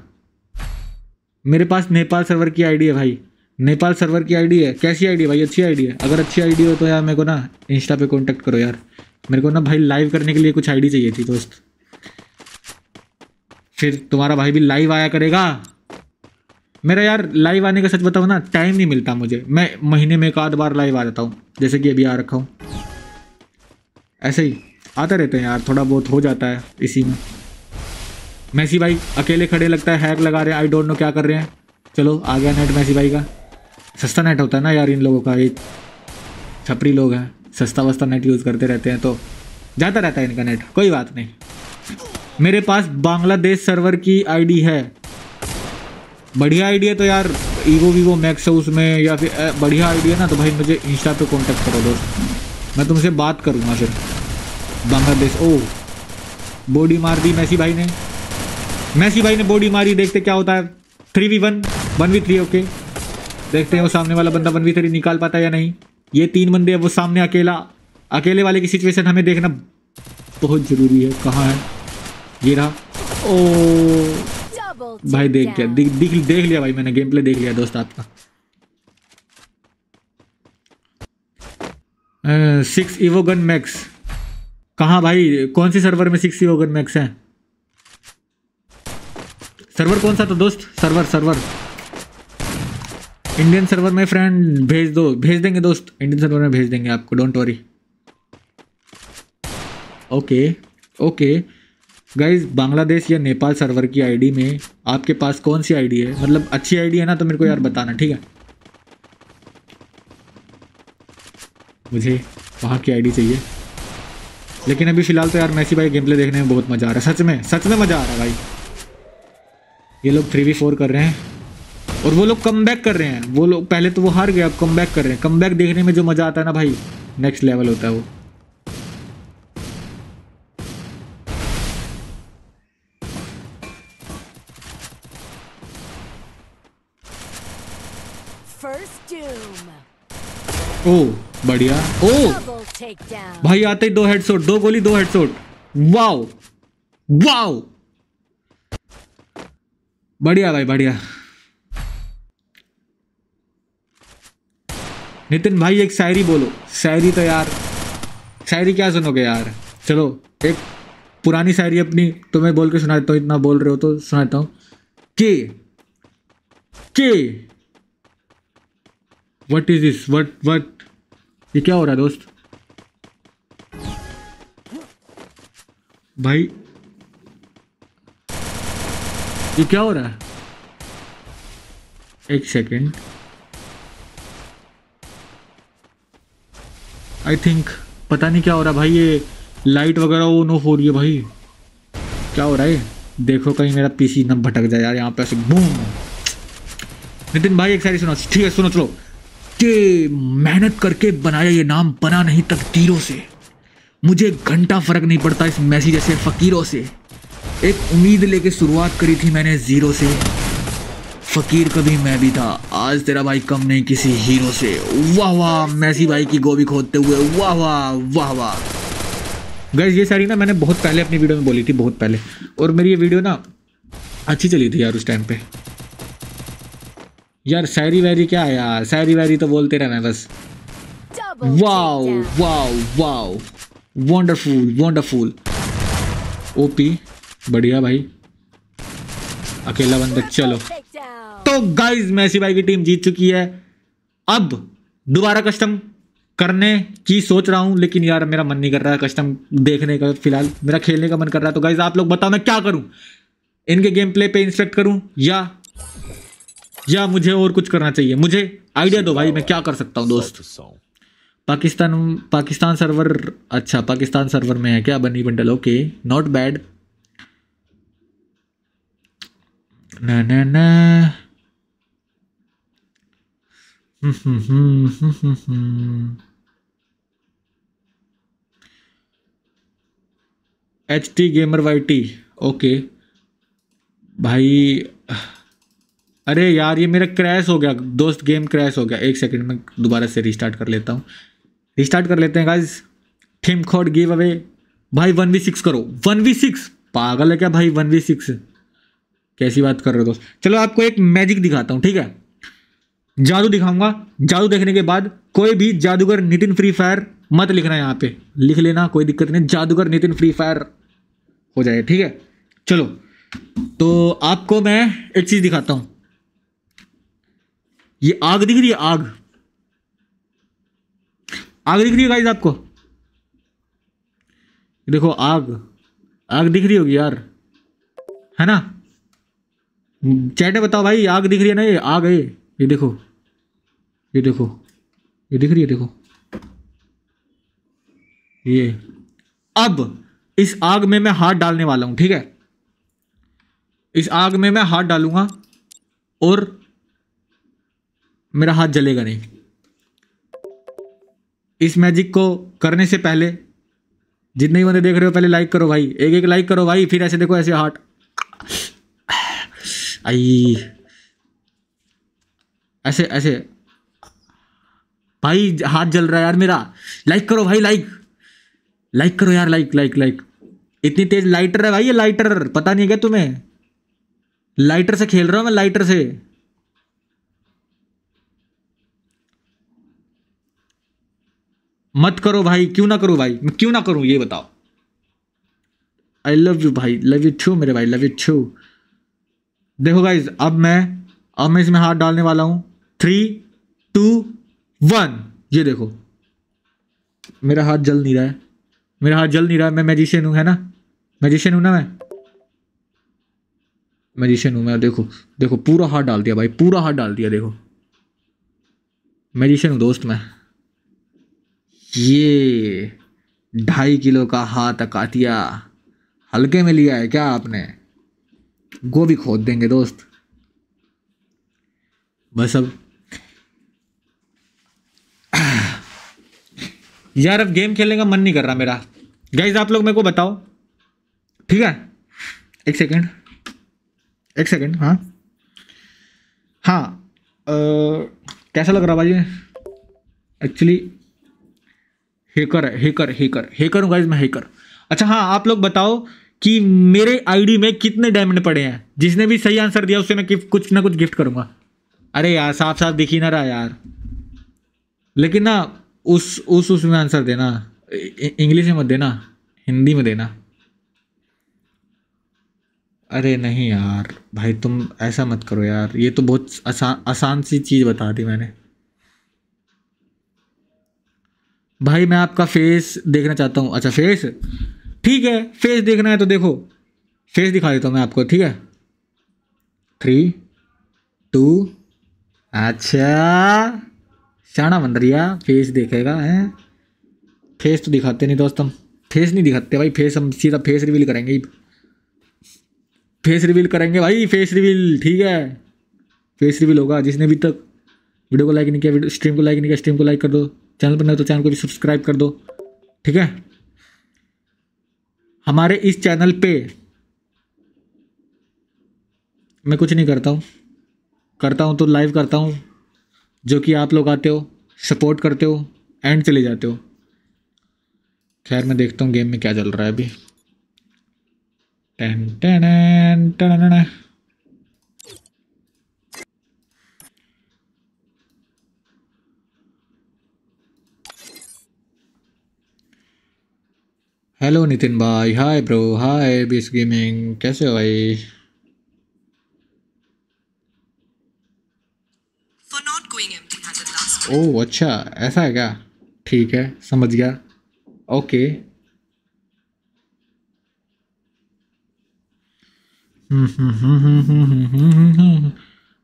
S3: मेरे पास नेपाल सर्वर की आईडी है भाई नेपाल सर्वर की आईडी है कैसी आईडी है भाई अच्छी आईडी है अगर अच्छी आईडी हो तो यार मेरे को ना इंस्टा पे कांटेक्ट करो यार मेरे को ना भाई लाइव करने के लिए कुछ आईडी चाहिए थी दोस्त फिर तुम्हारा भाई भी लाइव आया करेगा मेरा यार लाइव आने का सच बताओ ना टाइम नहीं मिलता मुझे मैं महीने में एक आध बार लाइव आ जाता हूँ जैसे कि अभी आ रखा हूँ ऐसे ही आते रहते हैं यार थोड़ा बहुत हो जाता है इसी में मैसी भाई अकेले खड़े लगता है हैक लगा रहे हैं आई डोंट नो क्या कर रहे हैं चलो आ गया नेट मैसी भाई का सस्ता नेट होता है ना यार इन लोगों का एक छपरी लोग हैं सस्ता वस्ता नेट यूज़ करते रहते हैं तो जाता रहता है इनका नेट कोई बात नहीं मेरे पास बांग्लादेश सर्वर की आईडी है बढ़िया आईडी है तो यार ईवो वीवो मैक्स है उसमें या फिर बढ़िया आइडिया ना तो भाई मुझे इंस्टा पे कांटेक्ट करो दोस्त मैं तुमसे बात करूँगा फिर बांग्लादेश ओ बॉडी मार दी मैसी भाई ने मैसी भाई ने बॉडी मारी देखते क्या होता है three v one one v three okay देखते हैं वो सामने वाला बंदा वन वी निकाल पाता है या नहीं ये तीन बंदे अब वो सामने अकेला अकेले वाले की सिचुएशन हमें देखना बहुत ज़रूरी है कहाँ है ये रहा ओ भाई देख क्या दिख, दिख देख लिया भाई मैंने गेम प्ले देख लिया दोस्त आपका सिक्स इवो गन मैक्स कहाँ भाई कौन सी सर्वर में सिक्स इवो गन मैक्स है सर्वर कौन सा था दोस्त सर्वर सर्वर इंडियन सर्वर में फ्रेंड भेज दो भेज देंगे दोस्त इंडियन सर्वर में भेज देंगे आपको don't worry okay okay guys Bangladesh या नेपाल सर्वर की आईडी में आपके पास कौन सी आईडी है मतलब अच्छी आईडी है ना तो मेरे को यार बताना ठीक है मुझे वहाँ की आईडी चाहिए लेकिन अभी फ़िलहाल तो यार मैसी भाई गेम प्ले देखने में बहुत मज़ा आ रहा है सच में सच में मज़ा आ रहा है भाई ये लोग थ्री वी फोर कर रहे हैं और वो लोग कम बैक कर रहे हैं वो लोग पहले तो वो हार गए अब कम बैक कर रहे हैं कम बैक देखने में जो मज़ा आता है ना भाई नेक्स्ट लेवल होता है वो ओ बढ़िया ओ भाई आते ही दो हेडशॉट दो गोली दो हेडशॉट वाओ वाओ बढ़िया भाई बढ़िया नितिन भाई एक शायरी बोलो शायरी तो यार शायरी क्या सुनोगे यार चलो एक पुरानी शायरी अपनी तुम्हें तो बोल के सुना देता हूँ इतना बोल रहे हो तो सुना देता हूँ के के what is this what what ये क्या हो रहा है दोस्त भाई ये क्या हो रहा है एक सेकेंड आई थिंक पता नहीं क्या हो रहा भाई ये लाइट वगैरह वो नो हो रही है भाई क्या हो रहा है देखो कहीं मेरा पीसी ना भटक जाए यार यहाँ पे ऐसे बूम नितिन भाई एक सारी सुनो ठीक है सुनो चलो कि मेहनत करके बनाया ये नाम बना नहीं तकदीरों से मुझे घंटा फर्क नहीं पड़ता इस मैसी जैसे फकीरों से एक उम्मीद लेके शुरुआत करी थी मैंने ज़ीरो से फकीर कभी मैं भी था आज तेरा भाई कम नहीं किसी हीरो से वाह वाह मैसी भाई की गोभी खोदते हुए वाह वाह वाह वाह गैस ये सारी ना मैंने बहुत पहले अपनी वीडियो में बोली थी बहुत पहले और मेरी ये वीडियो ना अच्छी चली थी यार उस टाइम पे यार शायरी वायरी क्या है यार शायरी वायरी तो बोलते रहना बस wow wow wow wonderful wonderful OP बढ़िया भाई अकेला बंदा चलो तो गाइस मैसी भाई की टीम जीत चुकी है अब दोबारा कस्टम करने की सोच रहा हूं लेकिन यार मेरा मन नहीं कर रहा है कस्टम देखने का फिलहाल मेरा खेलने का मन कर रहा है तो गाइज आप लोग बताओ मैं क्या करूं इनके गेम प्ले पे इंस्पेक्ट करूं या या मुझे और कुछ करना चाहिए मुझे आइडिया दो भाई मैं क्या कर सकता हूं दोस्त पाकिस्तान पाकिस्तान सर्वर अच्छा पाकिस्तान सर्वर में है क्या बनी बंडल ओके नॉट बैड ना ना ना H T gamer Y T okay भाई अरे यार ये मेरा क्रैश हो गया दोस्त गेम क्रैश हो गया एक सेकंड में दोबारा से रिस्टार्ट कर लेता हूँ रिस्टार्ट कर लेते हैं गाइज थिम खोड गिव अवे भाई वन वी सिक्स करो वन वी सिक्स पागल है क्या भाई वन वी सिक्स कैसी बात कर रहे हो दोस्त चलो आपको एक मैजिक दिखाता हूँ ठीक है जादू दिखाऊंगा जादू देखने के बाद कोई भी जादूगर नितिन फ्री फायर मत लिखना यहाँ पे लिख लेना कोई दिक्कत नहीं जादूगर नितिन फ्री फायर हो जाए ठीक है चलो तो आपको मैं एक चीज़ दिखाता हूं ये आग दिख रही है आग आग दिख रही है गाइज आपको देखो आग आग दिख रही होगी यार है ना चैटे बताओ भाई आग दिख रही है ना ये आग है ये देखो ये देखो ये दिख रही है देखो ये अब इस आग में मैं हाथ डालने वाला हूं ठीक है इस आग में मैं हाथ डालूंगा और मेरा हाथ जलेगा नहीं इस मैजिक को करने से पहले जितने ही बंदे देख रहे हो पहले लाइक करो भाई एक एक लाइक करो भाई फिर ऐसे देखो ऐसे हार्ट आई ऐसे ऐसे भाई हाथ जल रहा है यार मेरा लाइक करो भाई लाइक लाइक करो यार लाइक लाइक लाइक इतनी तेज लाइटर है भाई ये लाइटर पता नहीं क्या तुम्हें लाइटर से खेल रहा हूँ मैं लाइटर से मत करो भाई क्यों ना करो भाई मैं क्यों ना करूँ ये बताओ आई लव यू भाई लव यू छू मेरे भाई लव यू छू देखो गाइज अब मैं अब मैं इसमें हाथ डालने वाला हूँ थ्री टू वन ये देखो मेरा हाथ जल नहीं रहा है मेरा हाथ जल नहीं रहा है मैं मैजिशियन हूँ है ना मैजिशियन हूँ ना मैं मैजिशियन हूँ मैं देखो देखो पूरा हाथ डाल दिया भाई पूरा हाथ डाल दिया देखो मैजिशियन हूँ दोस्त मैं ये ढाई किलो का हाथ अकातिया हल्के में लिया है क्या आपने गोभी खोद देंगे दोस्त बस अब यार अब गेम खेलने का मन नहीं कर रहा मेरा गाइज आप लोग मेरे को बताओ ठीक है एक सेकेंड एक सेकेंड हाँ हाँ आ, कैसा लग रहा भाई एक्चुअली हेकर है हेकर हेकर हेकर हूँ गाइज मैं हेकर अच्छा हाँ आप लोग बताओ कि मेरे आईडी में कितने डायमंड पड़े हैं जिसने भी सही आंसर दिया उससे मैं कुछ ना कुछ गिफ्ट करूँगा अरे यार साफ साफ दिख ही ना रहा यार लेकिन ना उस उस उसमें आंसर देना इंग्लिश में मत देना हिंदी में देना अरे नहीं यार भाई तुम ऐसा मत करो यार ये तो बहुत आसान आसान सी चीज़ बता दी मैंने भाई मैं आपका फेस देखना चाहता हूँ अच्छा फेस ठीक है फेस देखना है तो देखो फेस दिखा देता हूँ मैं आपको ठीक है थ्री टू अच्छा सियाणा बन रहा फेस देखेगा है फेस तो दिखाते नहीं दोस्त हम फेस नहीं दिखाते भाई फेस हम सीधा फेस रिवील करेंगे फेस रिवील करेंगे भाई फेस रिवील ठीक है फेस रिवील होगा जिसने अभी तक वीडियो को लाइक नहीं किया वीडियो स्ट्रीम को लाइक नहीं किया स्ट्रीम को लाइक कर दो चैनल पर नहीं तो चैनल को भी सब्सक्राइब कर दो ठीक है हमारे इस चैनल पे मैं कुछ नहीं करता हूँ करता हूँ तो लाइव करता हूँ जो कि आप लोग आते हो सपोर्ट करते हो एंड चले जाते हो खैर मैं देखता हूँ गेम में क्या चल रहा है अभी टन टन टन हेलो नितिन भाई हाय ब्रो हाय बीस गेमिंग कैसे हो भाई ओह अच्छा ऐसा है क्या ठीक है समझ गया ओके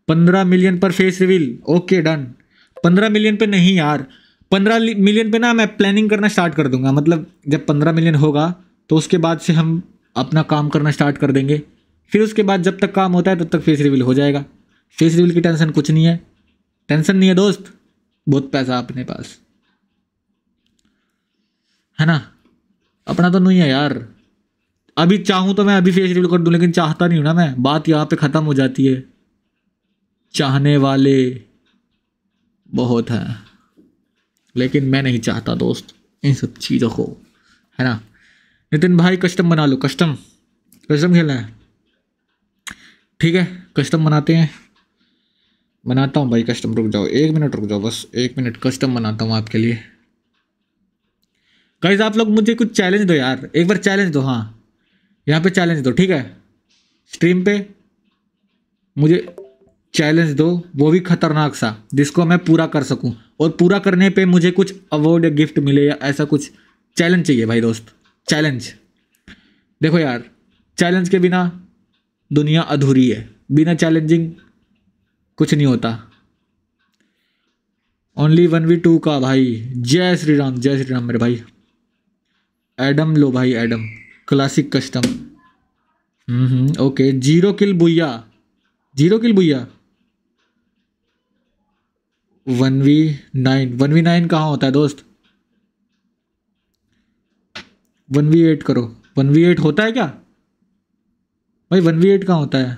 S3: पंद्रह मिलियन पर फेस रिवील ओके डन पंद्रह मिलियन पे नहीं यार पंद्रह मिलियन पे ना मैं प्लानिंग करना स्टार्ट कर दूंगा मतलब जब पंद्रह मिलियन होगा तो उसके बाद से हम अपना काम करना स्टार्ट कर देंगे फिर उसके बाद जब तक काम होता है तब तक फेस रिवील हो जाएगा फेस रिवील की टेंशन कुछ नहीं है टेंशन नहीं है दोस्त बहुत पैसा अपने पास है ना अपना तो नहीं है यार अभी चाहूँ तो मैं अभी फेस रिव्यू कर दूँ लेकिन चाहता नहीं हूँ ना मैं बात यहाँ पे ख़त्म हो जाती है चाहने वाले बहुत हैं लेकिन मैं नहीं चाहता दोस्त इन सब चीज़ों को है ना नितिन भाई कस्टम बना लो कस्टम कस्टम खेलना है ठीक है कस्टम बनाते हैं बनाता हूँ भाई कस्टम रुक जाओ एक मिनट रुक जाओ बस एक मिनट कस्टम बनाता हूँ आपके लिए गाइज आप लोग मुझे कुछ चैलेंज दो यार एक बार चैलेंज दो हाँ यहाँ पे चैलेंज दो ठीक है स्ट्रीम पे मुझे चैलेंज दो वो भी खतरनाक सा जिसको मैं पूरा कर सकूँ और पूरा करने पे मुझे कुछ अवार्ड या गिफ्ट मिले या ऐसा कुछ चैलेंज चाहिए भाई दोस्त चैलेंज देखो यार चैलेंज के बिना दुनिया अधूरी है बिना चैलेंजिंग कुछ नहीं होता ओनली वन वी टू का भाई जय श्री राम जय श्री राम मेरे भाई एडम लो भाई Adam classic custom okay zero kill भुया जीरो किल भुया one v nine one v nine कहाँ होता है दोस्त वन वी एट करो वन वी एट होता है क्या भाई वन वी एट कहाँ होता है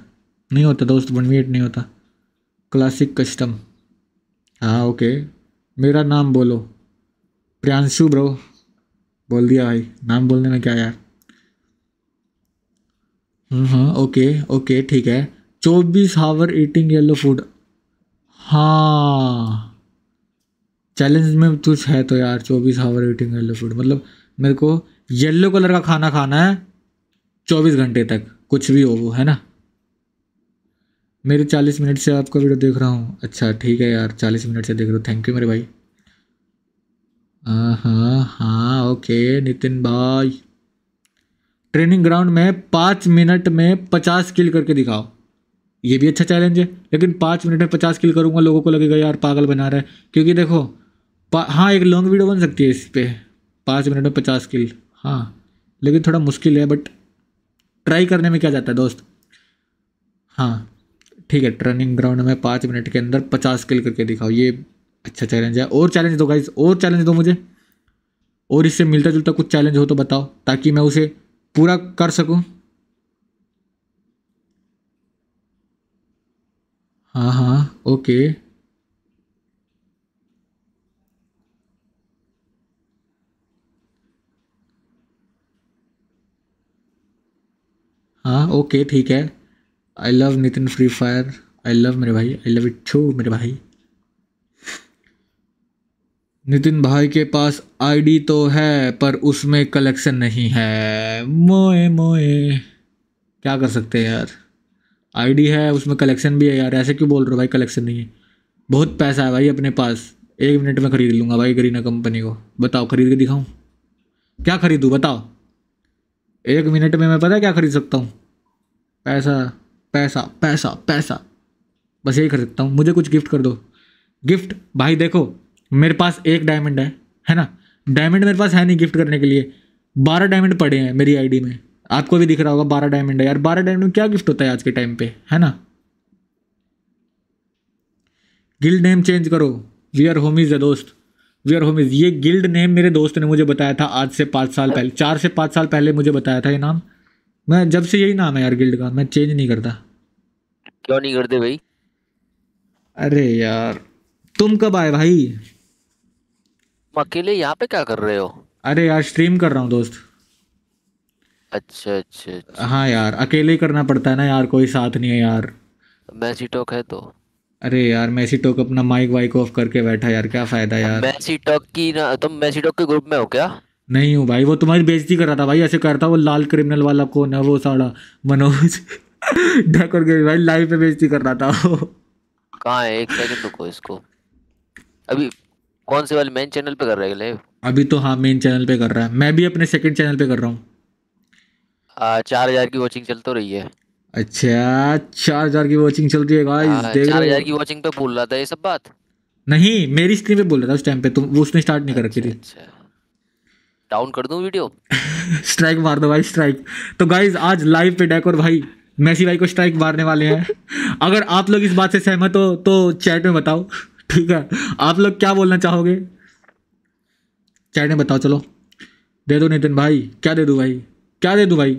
S3: नहीं होता दोस्त वन वी एट नहीं होता क्लासिक कस्टम हाँ ओके मेरा नाम बोलो प्रियांशु ब्रो बोल दिया भाई नाम बोलने में क्या यार हम्म, हाँ ओके ओके ठीक है चौबीस हावर ईटिंग येलो फूड हाँ चैलेंज में कुछ है तो यार चौबीस हावर ईटिंग येलो फूड मतलब मेरे को येलो कलर का खाना खाना है चौबीस घंटे तक कुछ भी हो वो है ना मेरे चालीस मिनट से आपका वीडियो देख रहा हूँ अच्छा ठीक है यार चालीस मिनट से देख रहा हूँ थैंक यू मेरे भाई हाँ हाँ ओके नितिन भाई ट्रेनिंग ग्राउंड में पाँच मिनट में पचास किल करके दिखाओ ये भी अच्छा चैलेंज है लेकिन पाँच मिनट में पचास किल करूँगा लोगों को लगेगा यार पागल बना रहा है क्योंकि देखो हाँ एक लॉन्ग वीडियो बन सकती है इस पर पाँच मिनट में पचास किल हाँ लेकिन थोड़ा मुश्किल है बट ट्राई करने में क्या जाता है दोस्त हाँ ठीक है ट्रनिंग ग्राउंड में पाँच मिनट के अंदर पचास किल करके दिखाओ ये अच्छा चैलेंज है और चैलेंज दो गाइज और चैलेंज दो मुझे और इससे मिलता जुलता कुछ चैलेंज हो तो बताओ ताकि मैं उसे पूरा कर सकूं हाँ हाँ ओके हाँ ओके ठीक है I love Nitin free fire I love मेरे भाई आई लव इट छू मेरे भाई नितिन भाई के पास आईडी तो है पर उसमें कलेक्शन नहीं है मोए मोए क्या कर सकते हैं यार आईडी है उसमें कलेक्शन भी है यार ऐसे क्यों बोल रहे हो भाई कलेक्शन नहीं है बहुत पैसा है भाई अपने पास एक मिनट में ख़रीद लूँगा भाई गरीना कंपनी को बताओ ख़रीद के दिखाऊँ क्या ख़रीदूँ बताओ एक मिनट में मैं पता है क्या ख़रीद सकता हूँ पैसा पैसा पैसा पैसा बस यही कर सकता हूँ मुझे कुछ गिफ्ट कर दो गिफ्ट भाई देखो मेरे पास एक डायमंड है है ना डायमंड मेरे पास है नहीं गिफ्ट करने के लिए बारह डायमंड पड़े हैं मेरी आईडी में आपको भी दिख रहा होगा बारह डायमंड है यार बारह डायमंड में क्या गिफ्ट होता है आज के टाइम पे है ना गिल्ड नेम चेंज करो वी आर होमीज है दोस्त वी आर इज़ ये गिल्ड नेम मेरे दोस्त ने मुझे बताया था आज से पाँच साल पहले चार से पाँच साल पहले मुझे बताया था ये नाम मैं जब से यही नाम है यार गिल्ड का मैं चेंज नहीं करता
S4: क्यों नहीं करते भाई
S3: अरे यार तुम कब आए भाई
S4: अकेले यहाँ पे क्या कर रहे हो
S3: अरे यार स्ट्रीम कर रहा हूँ दोस्त
S4: अच्छा अच्छा, अच्छा।
S3: हाँ यार अकेले करना पड़ता है ना यार कोई साथ नहीं है यार
S4: मैसी टॉक है तो
S3: अरे यार मैसी टॉक अपना माइक वाइक ऑफ करके बैठा यार क्या फायदा यार मैसी
S4: टॉक की ना तुम मैसी
S3: टॉक के ग्रुप में हो क्या नहीं हूँ भाई वो तुम्हारी बेइज्जती कर रहा था भाई ऐसे कर रहा वो लाल क्रिमिनल वाला कौन है वो साड़ा मनोज ढकर के भाई लाइव पे बेइज्जती कर रहा था
S4: कहाँ है एक सेकंड रुको इसको अभी कौन से वाले मेन चैनल पे कर रहे हैं लाइव
S3: अभी तो हाँ मेन चैनल पे कर रहा है मैं भी अपने सेकंड चैनल पे कर रहा
S4: हूँ चार हजार की वॉचिंग चल तो रही है
S3: अच्छा चार हजार की वॉचिंग चल रही है गाइस हाँ, चार हजार की
S4: वॉचिंग पे बोल रहा था ये सब बात
S3: नहीं मेरी स्क्रीन पे बोल रहा था उस टाइम पे तुम उसने स्टार्ट नहीं कर रखी थी अच्छा
S4: डाउन कर दूं वीडियो
S3: स्ट्राइक मार दो भाई स्ट्राइक तो गाइज आज लाइव पे डेकोर भाई मैसी भाई को स्ट्राइक मारने वाले हैं अगर आप लोग इस बात से सहमत हो तो चैट में बताओ ठीक है आप लोग क्या बोलना चाहोगे चैट में बताओ चलो दे दो नितिन भाई क्या दे दूँ भाई क्या दे दूँ भाई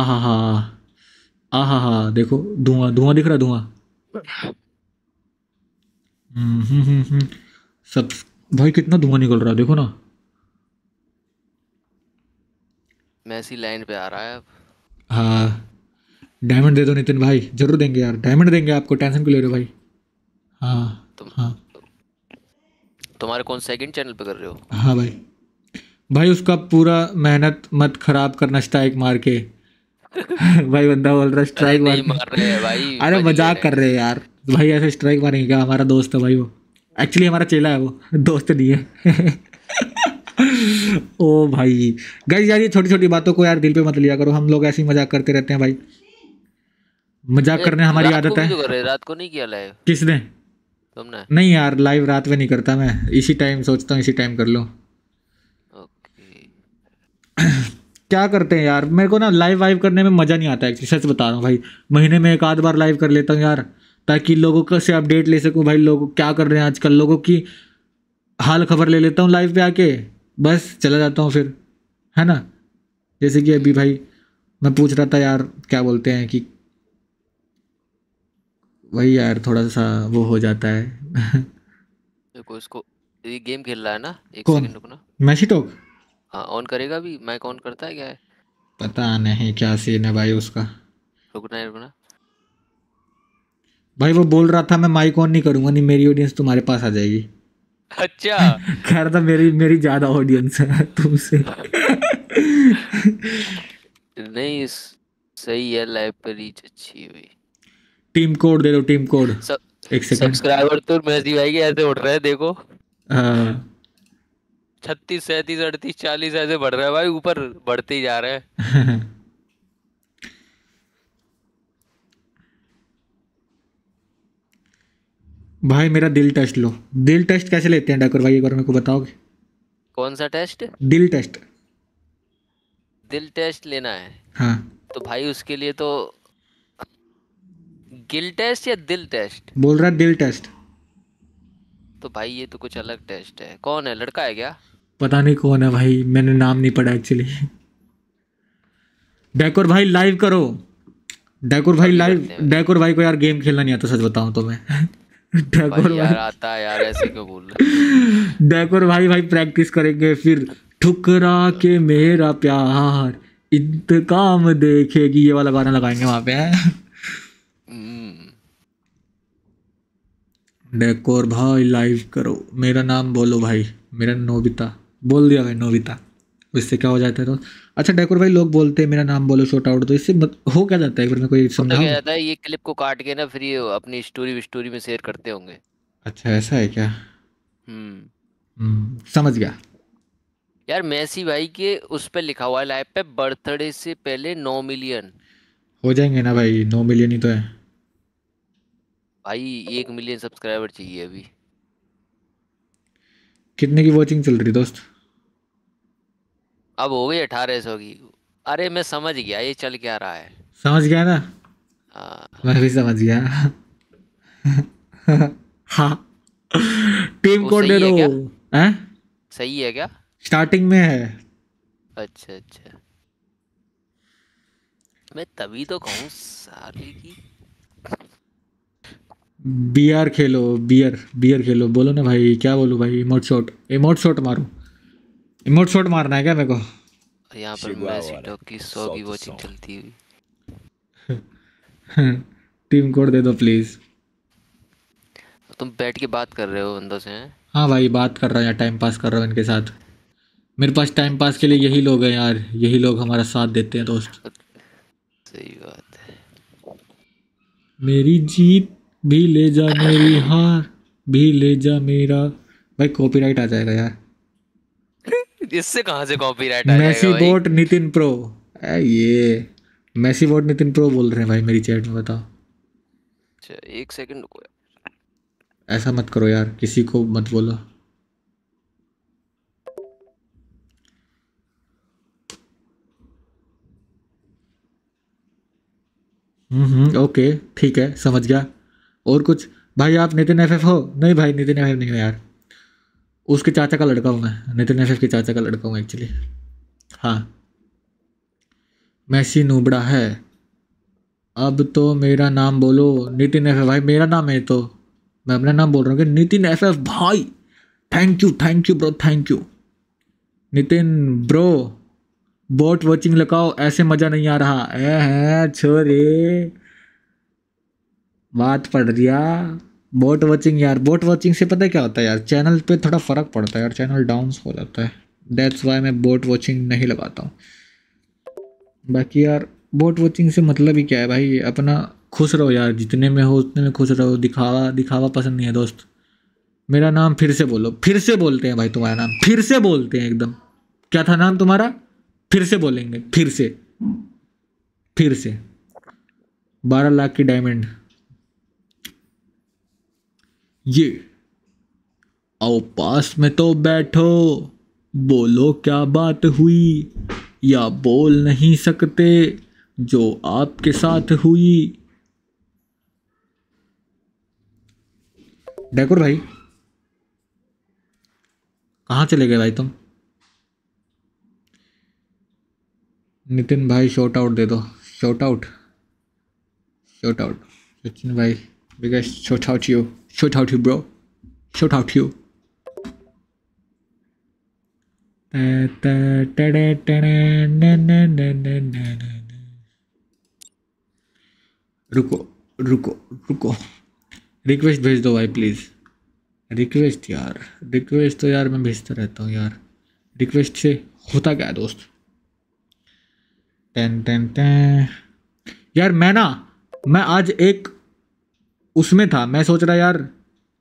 S3: आ हा हा आ हा हा देखो धुआं धुआं दिख रहा धुआं हम्म, हम्म, हम्म, सब भाई कितना धुआं निकल रहा है देखो ना
S4: मैसी लाइन पे आ रहा है अब
S3: हाँ डायमंड दे दो नितिन भाई जरूर देंगे यार डायमंड देंगे आपको टेंशन क्यों ले रहे हो भाई हाँ तुम हाँ
S4: तुम्हारे कौन सेकंड चैनल पे कर रहे
S3: हो हाँ भाई भाई उसका पूरा मेहनत मत खराब करना स्ट्राइक मार के भाई बंदा बोल रहा स्ट्राइक मार, रहे भाई अरे मजाक कर रहे हैं यार भाई ऐसे स्ट्राइक मारेंगे क्या हमारा दोस्त है भाई वो एक्चुअली हमारा चेला है वो दोस्त नहीं है ओ भाई गई यार ये छोटी छोटी बातों को यार दिल पे मत लिया करो हम लोग ऐसी मजाक करते रहते हैं भाई मजाक करने हमारी आदत है तो
S4: रात को नहीं किया लाइव किसने तुमने
S3: नहीं यार लाइव रात में नहीं करता मैं इसी टाइम सोचता हूँ इसी टाइम कर लूँ क्या करते हैं यार मेरे को ना लाइव वाइव करने में मज़ा नहीं आता है सच बता रहा हूँ भाई महीने में एक आध बार लाइव कर लेता हूँ यार ताकि लोगों का से अपडेट ले सकूँ भाई लोग क्या कर रहे हैं आजकल लोगों की हाल खबर ले लेता हूँ लाइव पे आके बस चला जाता हूँ फिर है ना जैसे कि अभी भाई मैं पूछ रहा था यार क्या बोलते हैं कि वही यार थोड़ा सा वो हो जाता है
S4: देखो इसको ये गेम खेल रहा है ना एक सेकंड रुकना मैसी टॉक हाँ ऑन करेगा भी मैं कौन करता है क्या है
S3: पता नहीं क्या सीन है भाई उसका रुकना रुकना भाई वो बोल रहा था मैं माइक ऑन नहीं करूंगा नहीं मेरी ऑडियंस तुम्हारे पास आ जाएगी अच्छा कह रहा था मेरी मेरी ज्यादा ऑडियंस है तुमसे
S4: नहीं सही है लाइव पर रीच अच्छी हुई
S3: टीम कोड दे दो टीम कोड सब, एक सेकंड
S4: सब्सक्राइबर तो मेहदी भाई के ऐसे उठ रहे हैं देखो हाँ। छत्तीस सैतीस अड़तीस चालीस ऐसे बढ़ रहा है भाई ऊपर बढ़ते ही जा रहे हैं
S3: भाई मेरा दिल टेस्ट लो दिल टेस्ट कैसे लेते हैं डाकुर भाई एक बार मेरे को बताओगे
S4: कौन सा टेस्ट दिल टेस्ट दिल टेस्ट लेना है हाँ तो भाई उसके लिए तो गिल टेस्ट या दिल टेस्ट
S3: बोल रहा दिल टेस्ट
S4: तो भाई ये तो कुछ अलग टेस्ट है कौन है लड़का है क्या
S3: पता नहीं कौन है भाई मैंने नाम नहीं पढ़ा एक्चुअली डेकोर भाई लाइव करो डेकोर भाई लाइव डेकोर भाई को यार गेम खेलना नहीं आता सच बताऊं तो मैं भाई यार आता है यार ऐसे क्यों बोल डेकोर भाई भाई प्रैक्टिस करेंगे फिर ठुकरा के मेरा प्यार इंतकाम देखेगी ये वाला गाना लगाएंगे वहां पे डेकोर हम्म। भाई लाइव करो मेरा नाम बोलो भाई मेरा नोबिता बोल दिया भाई नोबिता उससे क्या हो जाता है तो अच्छा डेकोर भाई लोग बोलते हैं मेरा नाम बोलो शॉर्ट आउट तो इससे मत, हो क्या जाता है कोई समझाऊं क्या
S4: जाता है ये क्लिप को काट के ना फिर ये अपनी स्टोरी विस्टोरी में शेयर करते होंगे
S3: अच्छा ऐसा है क्या
S4: हम्म।,
S3: हम्म समझ गया
S4: यार मैसी भाई के उस पे लिखा हुआ है लाइव पे बर्थडे से पहले नौ मिलियन
S3: हो जाएंगे ना भाई नौ मिलियन ही तो है
S4: भाई एक मिलियन सब्सक्राइबर चाहिए अभी
S3: कितने की वॉचिंग चल रही दोस्त
S4: अब हो गई अठारह सौ की अरे मैं समझ गया ये चल क्या रहा है
S3: समझ गया ना आ, हाँ। मैं भी समझ गया हाँ टीम कोड दे दो हैं सही है क्या स्टार्टिंग में है
S4: अच्छा अच्छा मैं तभी तो कहूँ साले की
S3: बियर खेलो बियर बियर खेलो बोलो ना भाई क्या बोलो भाई इमोट शॉट इमोट शॉट मारू इमोट शॉट मारना है क्या मेरे को
S4: यहाँ पर मैसीटो की सौ की वॉचिंग चलती हुई
S3: टीम कोड दे दो प्लीज
S4: तुम बैठ के बात कर रहे हो बंदों से
S3: हाँ भाई बात कर रहा हूँ यार टाइम पास कर रहा हूँ इनके साथ मेरे पास टाइम पास के लिए यही लोग हैं यार यही लोग हमारा साथ देते हैं दोस्त सही बात है मेरी जीत भी ले जा मेरी हार भी ले जा मेरा भाई कॉपीराइट आ जाएगा यार
S4: इससे कहाँ से कॉपीराइट आ
S3: मैसी बोट नितिन प्रो ये मैसी बोट नितिन प्रो बोल रहे हैं भाई मेरी चैट में बताओ
S4: अच्छा एक सेकंड रुको
S3: ऐसा मत करो यार किसी को मत बोलो हम्म ओके ठीक है समझ गया और कुछ भाई आप नितिन एफएफ हो नहीं भाई नितिन एफएफ नहीं हो यार उसके चाचा का लड़का हूँ मैं नितिन अशफ के चाचा का लड़का हूँ एक्चुअली हाँ मैसी नूबड़ा है अब तो मेरा नाम बोलो नितिन एफ भाई मेरा नाम है तो मैं अपना नाम बोल रहा हूँ कि नितिन एफ एफ भाई thank you thank you bro thank you Nitin bro bot watching लगाओ ऐसे मज़ा नहीं आ रहा ए है छोरे बात पढ़ रिया बोट वॉचिंग यार बोट वॉचिंग से पता है क्या होता है यार चैनल पे थोड़ा फ़र्क पड़ता है यार चैनल डाउन हो जाता है डेट्स वाई मैं बोट वॉचिंग नहीं लगाता हूँ बाकी यार बोट वॉचिंग से मतलब ही क्या है भाई अपना खुश रहो यार जितने में हो उतने में खुश रहो दिखावा दिखावा पसंद नहीं है दोस्त मेरा नाम फिर से बोलो फिर से बोलते हैं भाई तुम्हारा नाम फिर से बोलते हैं एकदम क्या था नाम तुम्हारा फिर से बोलेंगे फिर से फिर से बारह लाख की डायमंड ये आओ पास में तो बैठो बोलो क्या बात हुई या बोल नहीं सकते जो आपके साथ हुई डेकोर भाई कहाँ चले गए भाई तुम नितिन भाई शॉर्ट आउट दे दो shout out shout out Sachin भाई Because shout out to you. Shout out to you, bro. Shout out to you. रुको रुको रुको रिक्वेस्ट भेज दो भाई प्लीज़ रिक्वेस्ट यार रिक्वेस्ट तो यार मैं भेजता रहता हूँ यार रिक्वेस्ट से होता क्या है दोस्त टेन टेन टन यार मैं ना मैं आज एक उसमें था मैं सोच रहा यार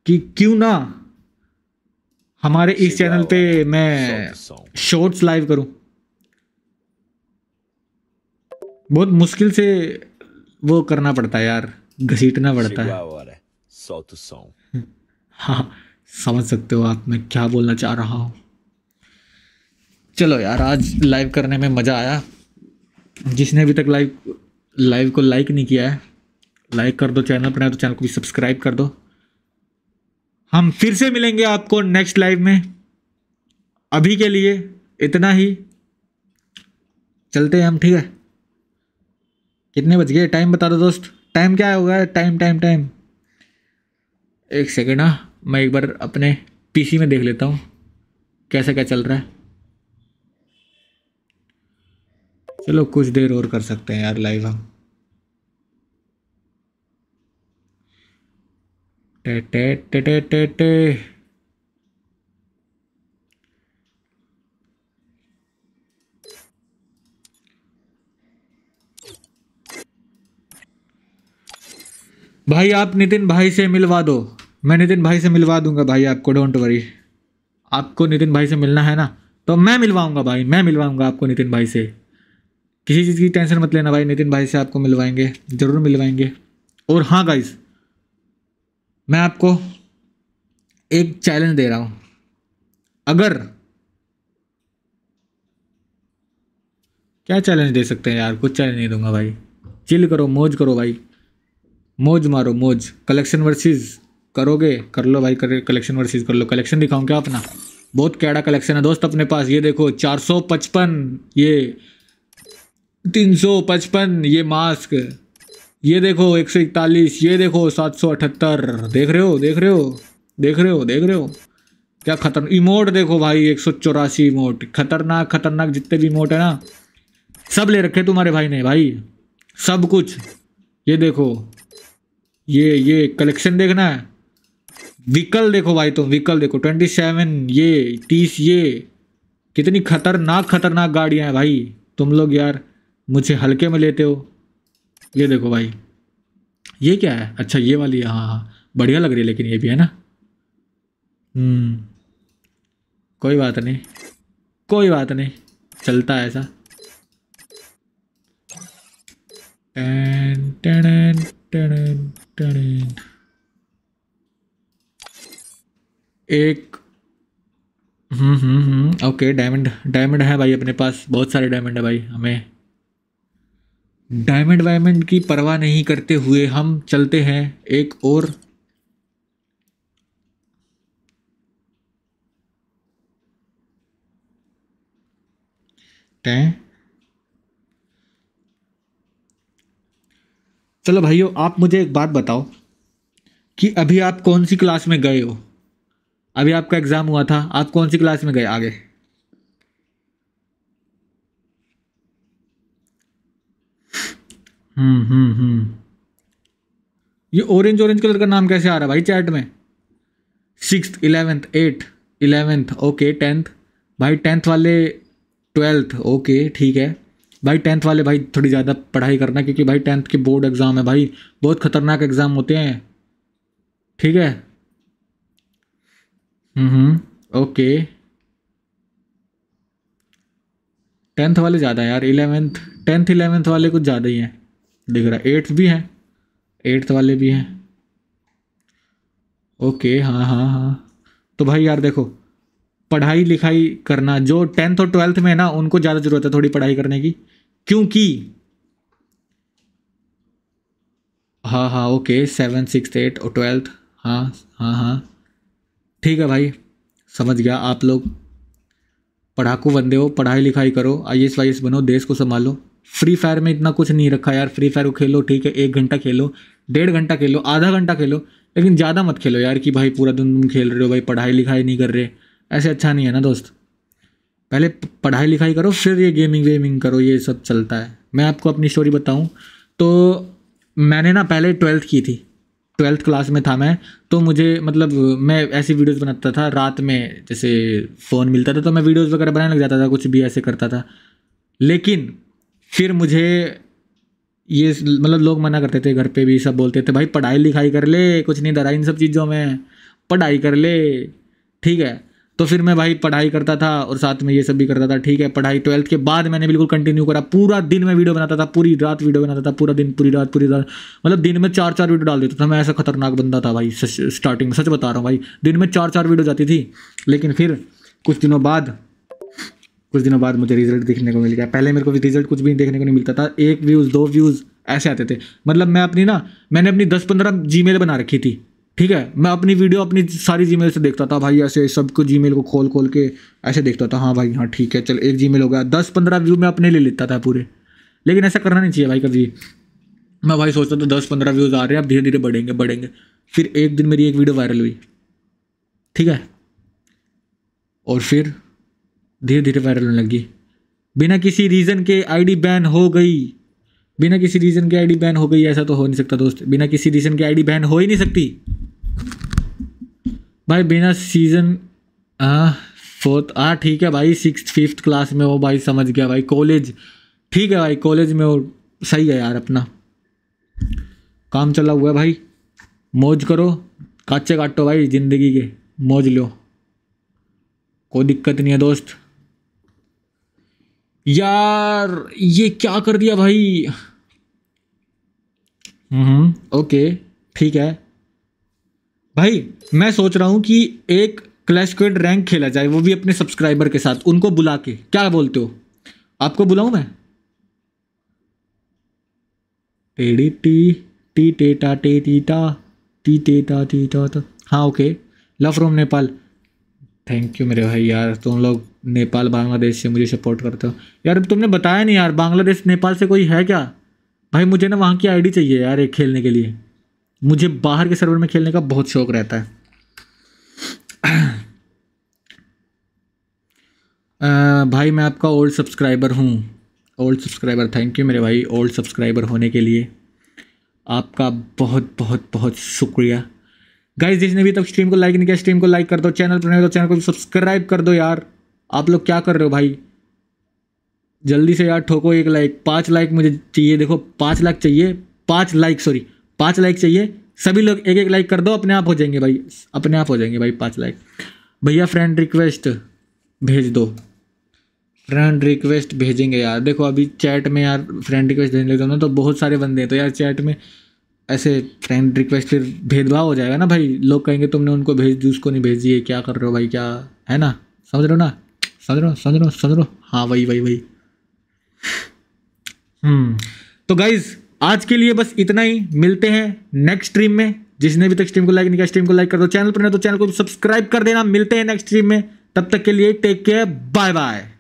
S3: कि क्यों ना हमारे इस चैनल पे मैं शॉर्ट्स लाइव करूं बहुत मुश्किल से वो करना पड़ता है यार घसीटना पड़ता है हाँ समझ सकते हो आप मैं क्या बोलना चाह रहा हूँ चलो यार आज लाइव करने में मज़ा आया जिसने अभी तक लाइव लाइव को लाइक नहीं किया है लाइक कर दो चैनल पर तो चैनल को भी सब्सक्राइब कर दो हम फिर से मिलेंगे आपको नेक्स्ट लाइव में अभी के लिए इतना ही चलते हैं हम ठीक है कितने बज गए टाइम बता दो दोस्त टाइम क्या होगा टाइम टाइम टाइम एक सेकेंड हाँ मैं एक बार अपने पीसी में देख लेता हूँ कैसा क्या चल रहा है चलो कुछ देर और कर सकते हैं यार लाइव हम टे टे टे टे टे भाई आप नितिन भाई से मिलवा दो मैं नितिन भाई से मिलवा दूंगा भाई आपको डोंट वरी आपको नितिन भाई से मिलना है ना तो मैं मिलवाऊंगा भाई मैं मिलवाऊंगा आपको नितिन भाई से किसी चीज़ की टेंशन मत लेना भाई नितिन भाई से आपको मिलवाएंगे ज़रूर मिलवाएंगे और हाँ गाइज़ मैं आपको एक चैलेंज दे रहा हूँ अगर क्या चैलेंज दे सकते हैं यार कुछ चैलेंज नहीं दूंगा भाई चिल करो मौज करो भाई मौज मारो मौज कलेक्शन वर्सेस करोगे कर लो भाई कर कलेक्शन वर्सेस कर लो कलेक्शन दिखाऊं क्या अपना बहुत कैड़ा कलेक्शन है दोस्त अपने पास ये देखो 455 ये 355 ये मास्क ये देखो एक सौ इकतालीस ये देखो सात सौ अठहत्तर देख रहे हो देख रहे हो देख रहे हो देख रहे हो क्या खतरनाक इमोट देखो भाई एक सौ चौरासी इमोट खतरनाक खतरनाक जितने भी इमोट है ना सब ले रखे तुम्हारे भाई ने भाई सब कुछ ये देखो ये ये कलेक्शन देखना है विकल देखो भाई तुम विकल देखो ट्वेंटी सेवन ये तीस ये कितनी खतरनाक खतरनाक गाड़ियाँ हैं भाई तुम लोग यार मुझे हल्के में लेते हो ये देखो भाई ये क्या है अच्छा ये वाली हाँ हाँ, हाँ बढ़िया लग रही है लेकिन ये भी है ना हम्म। कोई बात नहीं कोई बात नहीं चलता है ऐसा टन टन टन टन एक hmm hmm hmm okay diamond diamond है भाई अपने पास बहुत सारे डायमंड है भाई हमें डायमंड वायमंड की परवाह नहीं करते हुए हम चलते हैं एक और तय चलो भाइयों आप मुझे एक बात बताओ कि अभी आप कौन सी क्लास में गए हो अभी आपका एग्ज़ाम हुआ था आप कौन सी क्लास में गए आगे हम्म, हम्म, हम्म ये ऑरेंज ऑरेंज कलर का नाम कैसे आ रहा है भाई चैट में six eleventh eight eleventh okay tenth भाई टेंथ वाले ट्वेल्थ ओके ठीक है भाई टेंथ वाले भाई थोड़ी ज़्यादा पढ़ाई करना क्योंकि भाई टेंथ के बोर्ड एग्ज़ाम है भाई बहुत ख़तरनाक एग्ज़ाम होते हैं ठीक है हम्म ओके हम्म, टेंथ वाले ज़्यादा यार इलेवेंथ टेंथ इलेवेंथ वाले कुछ ज़्यादा ही हैं दिख रहा है एट्थ भी है एट्थ वाले भी हैं ओके हाँ हाँ हाँ तो भाई यार देखो पढ़ाई लिखाई करना जो टेंथ और ट्वेल्थ में है ना उनको ज़्यादा ज़रूरत है थोड़ी पढ़ाई करने की क्योंकि हाँ हाँ ओके सेवन सिक्स एट और ट्वेल्थ हाँ हाँ हाँ ठीक है भाई समझ गया आप लोग पढ़ाकू बंदे हो पढ़ाई लिखाई करो आई एस वाई एस बनो देश को संभालो फ्री फायर में इतना कुछ नहीं रखा यार फ्री फायर को खेलो ठीक है एक घंटा खेलो डेढ़ घंटा खेलो आधा घंटा खेलो लेकिन ज़्यादा मत खेलो यार कि भाई पूरा दिन तुम खेल रहे हो भाई पढ़ाई लिखाई नहीं कर रहे ऐसे अच्छा नहीं है ना दोस्त पहले पढ़ाई लिखाई करो फिर ये गेमिंग वेमिंग करो ये सब चलता है मैं आपको अपनी स्टोरी बताऊँ तो मैंने ना पहले ट्वेल्थ की थी ट्वेल्थ क्लास में था मैं तो मुझे मतलब मैं ऐसी वीडियोस बनाता था रात में जैसे फ़ोन मिलता था तो मैं वीडियोस वगैरह बनाने लग जाता था कुछ भी ऐसे करता था लेकिन फिर मुझे ये मतलब लोग मना करते थे घर पे भी सब बोलते थे भाई पढ़ाई लिखाई कर ले कुछ नहीं डरा इन सब चीज़ों में पढ़ाई कर ले ठीक है तो फिर मैं भाई पढ़ाई करता था और साथ में ये सब भी करता था ठीक है पढ़ाई ट्वेल्थ के बाद मैंने बिल्कुल कंटिन्यू करा पूरा दिन मैं वीडियो बनाता था पूरी रात वीडियो बनाता था पूरा दिन पूरी रात पूरी रात मतलब दिन में चार चार वीडियो डाल देता था मैं ऐसा खतरनाक बंदा था भाई स्टार्टिंग में सच बता रहा हूँ भाई दिन में चार चार वीडियो जाती थी लेकिन फिर कुछ दिनों बाद कुछ दिनों बाद मुझे रिजल्ट देखने को मिल गया पहले मेरे को भी रिजल्ट कुछ भी देखने को नहीं मिलता था एक व्यूज़ दो व्यूज़ ऐसे आते थे मतलब मैं अपनी ना मैंने अपनी दस पंद्रह जी बना रखी थी ठीक है मैं अपनी वीडियो अपनी सारी जी से देखता था भाई ऐसे सबको जी को खोल खोल के ऐसे देखता था हाँ भाई हाँ ठीक है चल एक जी हो गया दस पंद्रह व्यू मैं अपने ले लेता था पूरे लेकिन ऐसा करना नहीं चाहिए भाई कभी मैं भाई सोचता था दस पंद्रह व्यूज़ आ रहे हैं अब धीरे धीरे बढ़ेंगे बढ़ेंगे फिर एक दिन मेरी एक वीडियो वायरल हुई ठीक है और फिर धीरे धीरे वायरल होने लगी बिना किसी रीज़न के आईडी बैन हो गई बिना किसी रीज़न के आईडी बैन हो गई ऐसा तो हो नहीं सकता दोस्त बिना किसी रीज़न के आईडी बैन हो ही नहीं सकती भाई बिना सीज़न फोर्थ हाँ ठीक है भाई सिक्स फिफ्थ क्लास में हो भाई समझ गया भाई कॉलेज ठीक है भाई कॉलेज में वो सही है यार अपना काम चला हुआ है भाई मौज करो काचे काटो भाई ज़िंदगी के मौज लो कोई दिक्कत नहीं है दोस्त यार ये क्या कर दिया भाई ओके हम्म। ठीक है भाई मैं सोच रहा हूँ कि एक क्लैश क्वेड रैंक खेला जाए वो भी अपने सब्सक्राइबर के साथ उनको बुला के क्या बोलते हो आपको बुलाऊं मैं टेडी टी टी टेटा टे टीटा टी टेटा टीटा हाँ okay love from Nepal thank you मेरे भाई यार तुम लोग नेपाल बांग्लादेश से मुझे सपोर्ट करते हो यार तुमने बताया नहीं यार बांग्लादेश नेपाल से कोई है क्या भाई मुझे ना वहाँ की आईडी चाहिए यार एक खेलने के लिए मुझे बाहर के सर्वर में खेलने का बहुत शौक रहता है आ, भाई मैं आपका ओल्ड सब्सक्राइबर हूँ ओल्ड सब्सक्राइबर थैंक यू मेरे भाई ओल्ड सब्सक्राइबर होने के लिए आपका बहुत बहुत बहुत शुक्रिया गाइस जिसने भी तक स्ट्रीम को लाइक नहीं किया स्ट्रीम को लाइक कर दो चैनल पर नहीं तो चैनल को सब्सक्राइब कर दो यार आप लोग क्या कर रहे हो भाई जल्दी से यार ठोको एक लाइक पाँच लाइक मुझे चाहिए देखो पाँच लाख चाहिए पाँच लाइक सॉरी पाँच लाइक चाहिए सभी लोग एक एक लाइक कर दो अपने आप हो जाएंगे भाई अपने आप हो जाएंगे भाई पाँच लाइक भैया फ्रेंड रिक्वेस्ट भेज दो फ्रेंड रिक्वेस्ट भेजेंगे यार देखो अभी चैट में यार फ्रेंड रिक्वेस्ट भेजने लगे ना तो बहुत सारे बंदे हैं तो यार चैट में ऐसे फ्रेंड रिक्वेस्ट फिर भेदभाव हो जाएगा ना भाई लोग कहेंगे तुमने उनको भेज दी उसको नहीं भेजी है क्या कर रहे हो भाई क्या है ना समझ रहे हो ना समझ समझ रहे समझ रहे हो हाँ वही वही वही हम्म तो गाइज आज के लिए बस इतना ही मिलते हैं नेक्स्ट स्ट्रीम में जिसने भी तक स्ट्रीम को लाइक नहीं किया स्ट्रीम को लाइक कर दो चैनल पर नहीं तो चैनल को सब्सक्राइब कर देना मिलते हैं नेक्स्ट स्ट्रीम में तब तक के लिए टेक केयर
S1: बाय बाय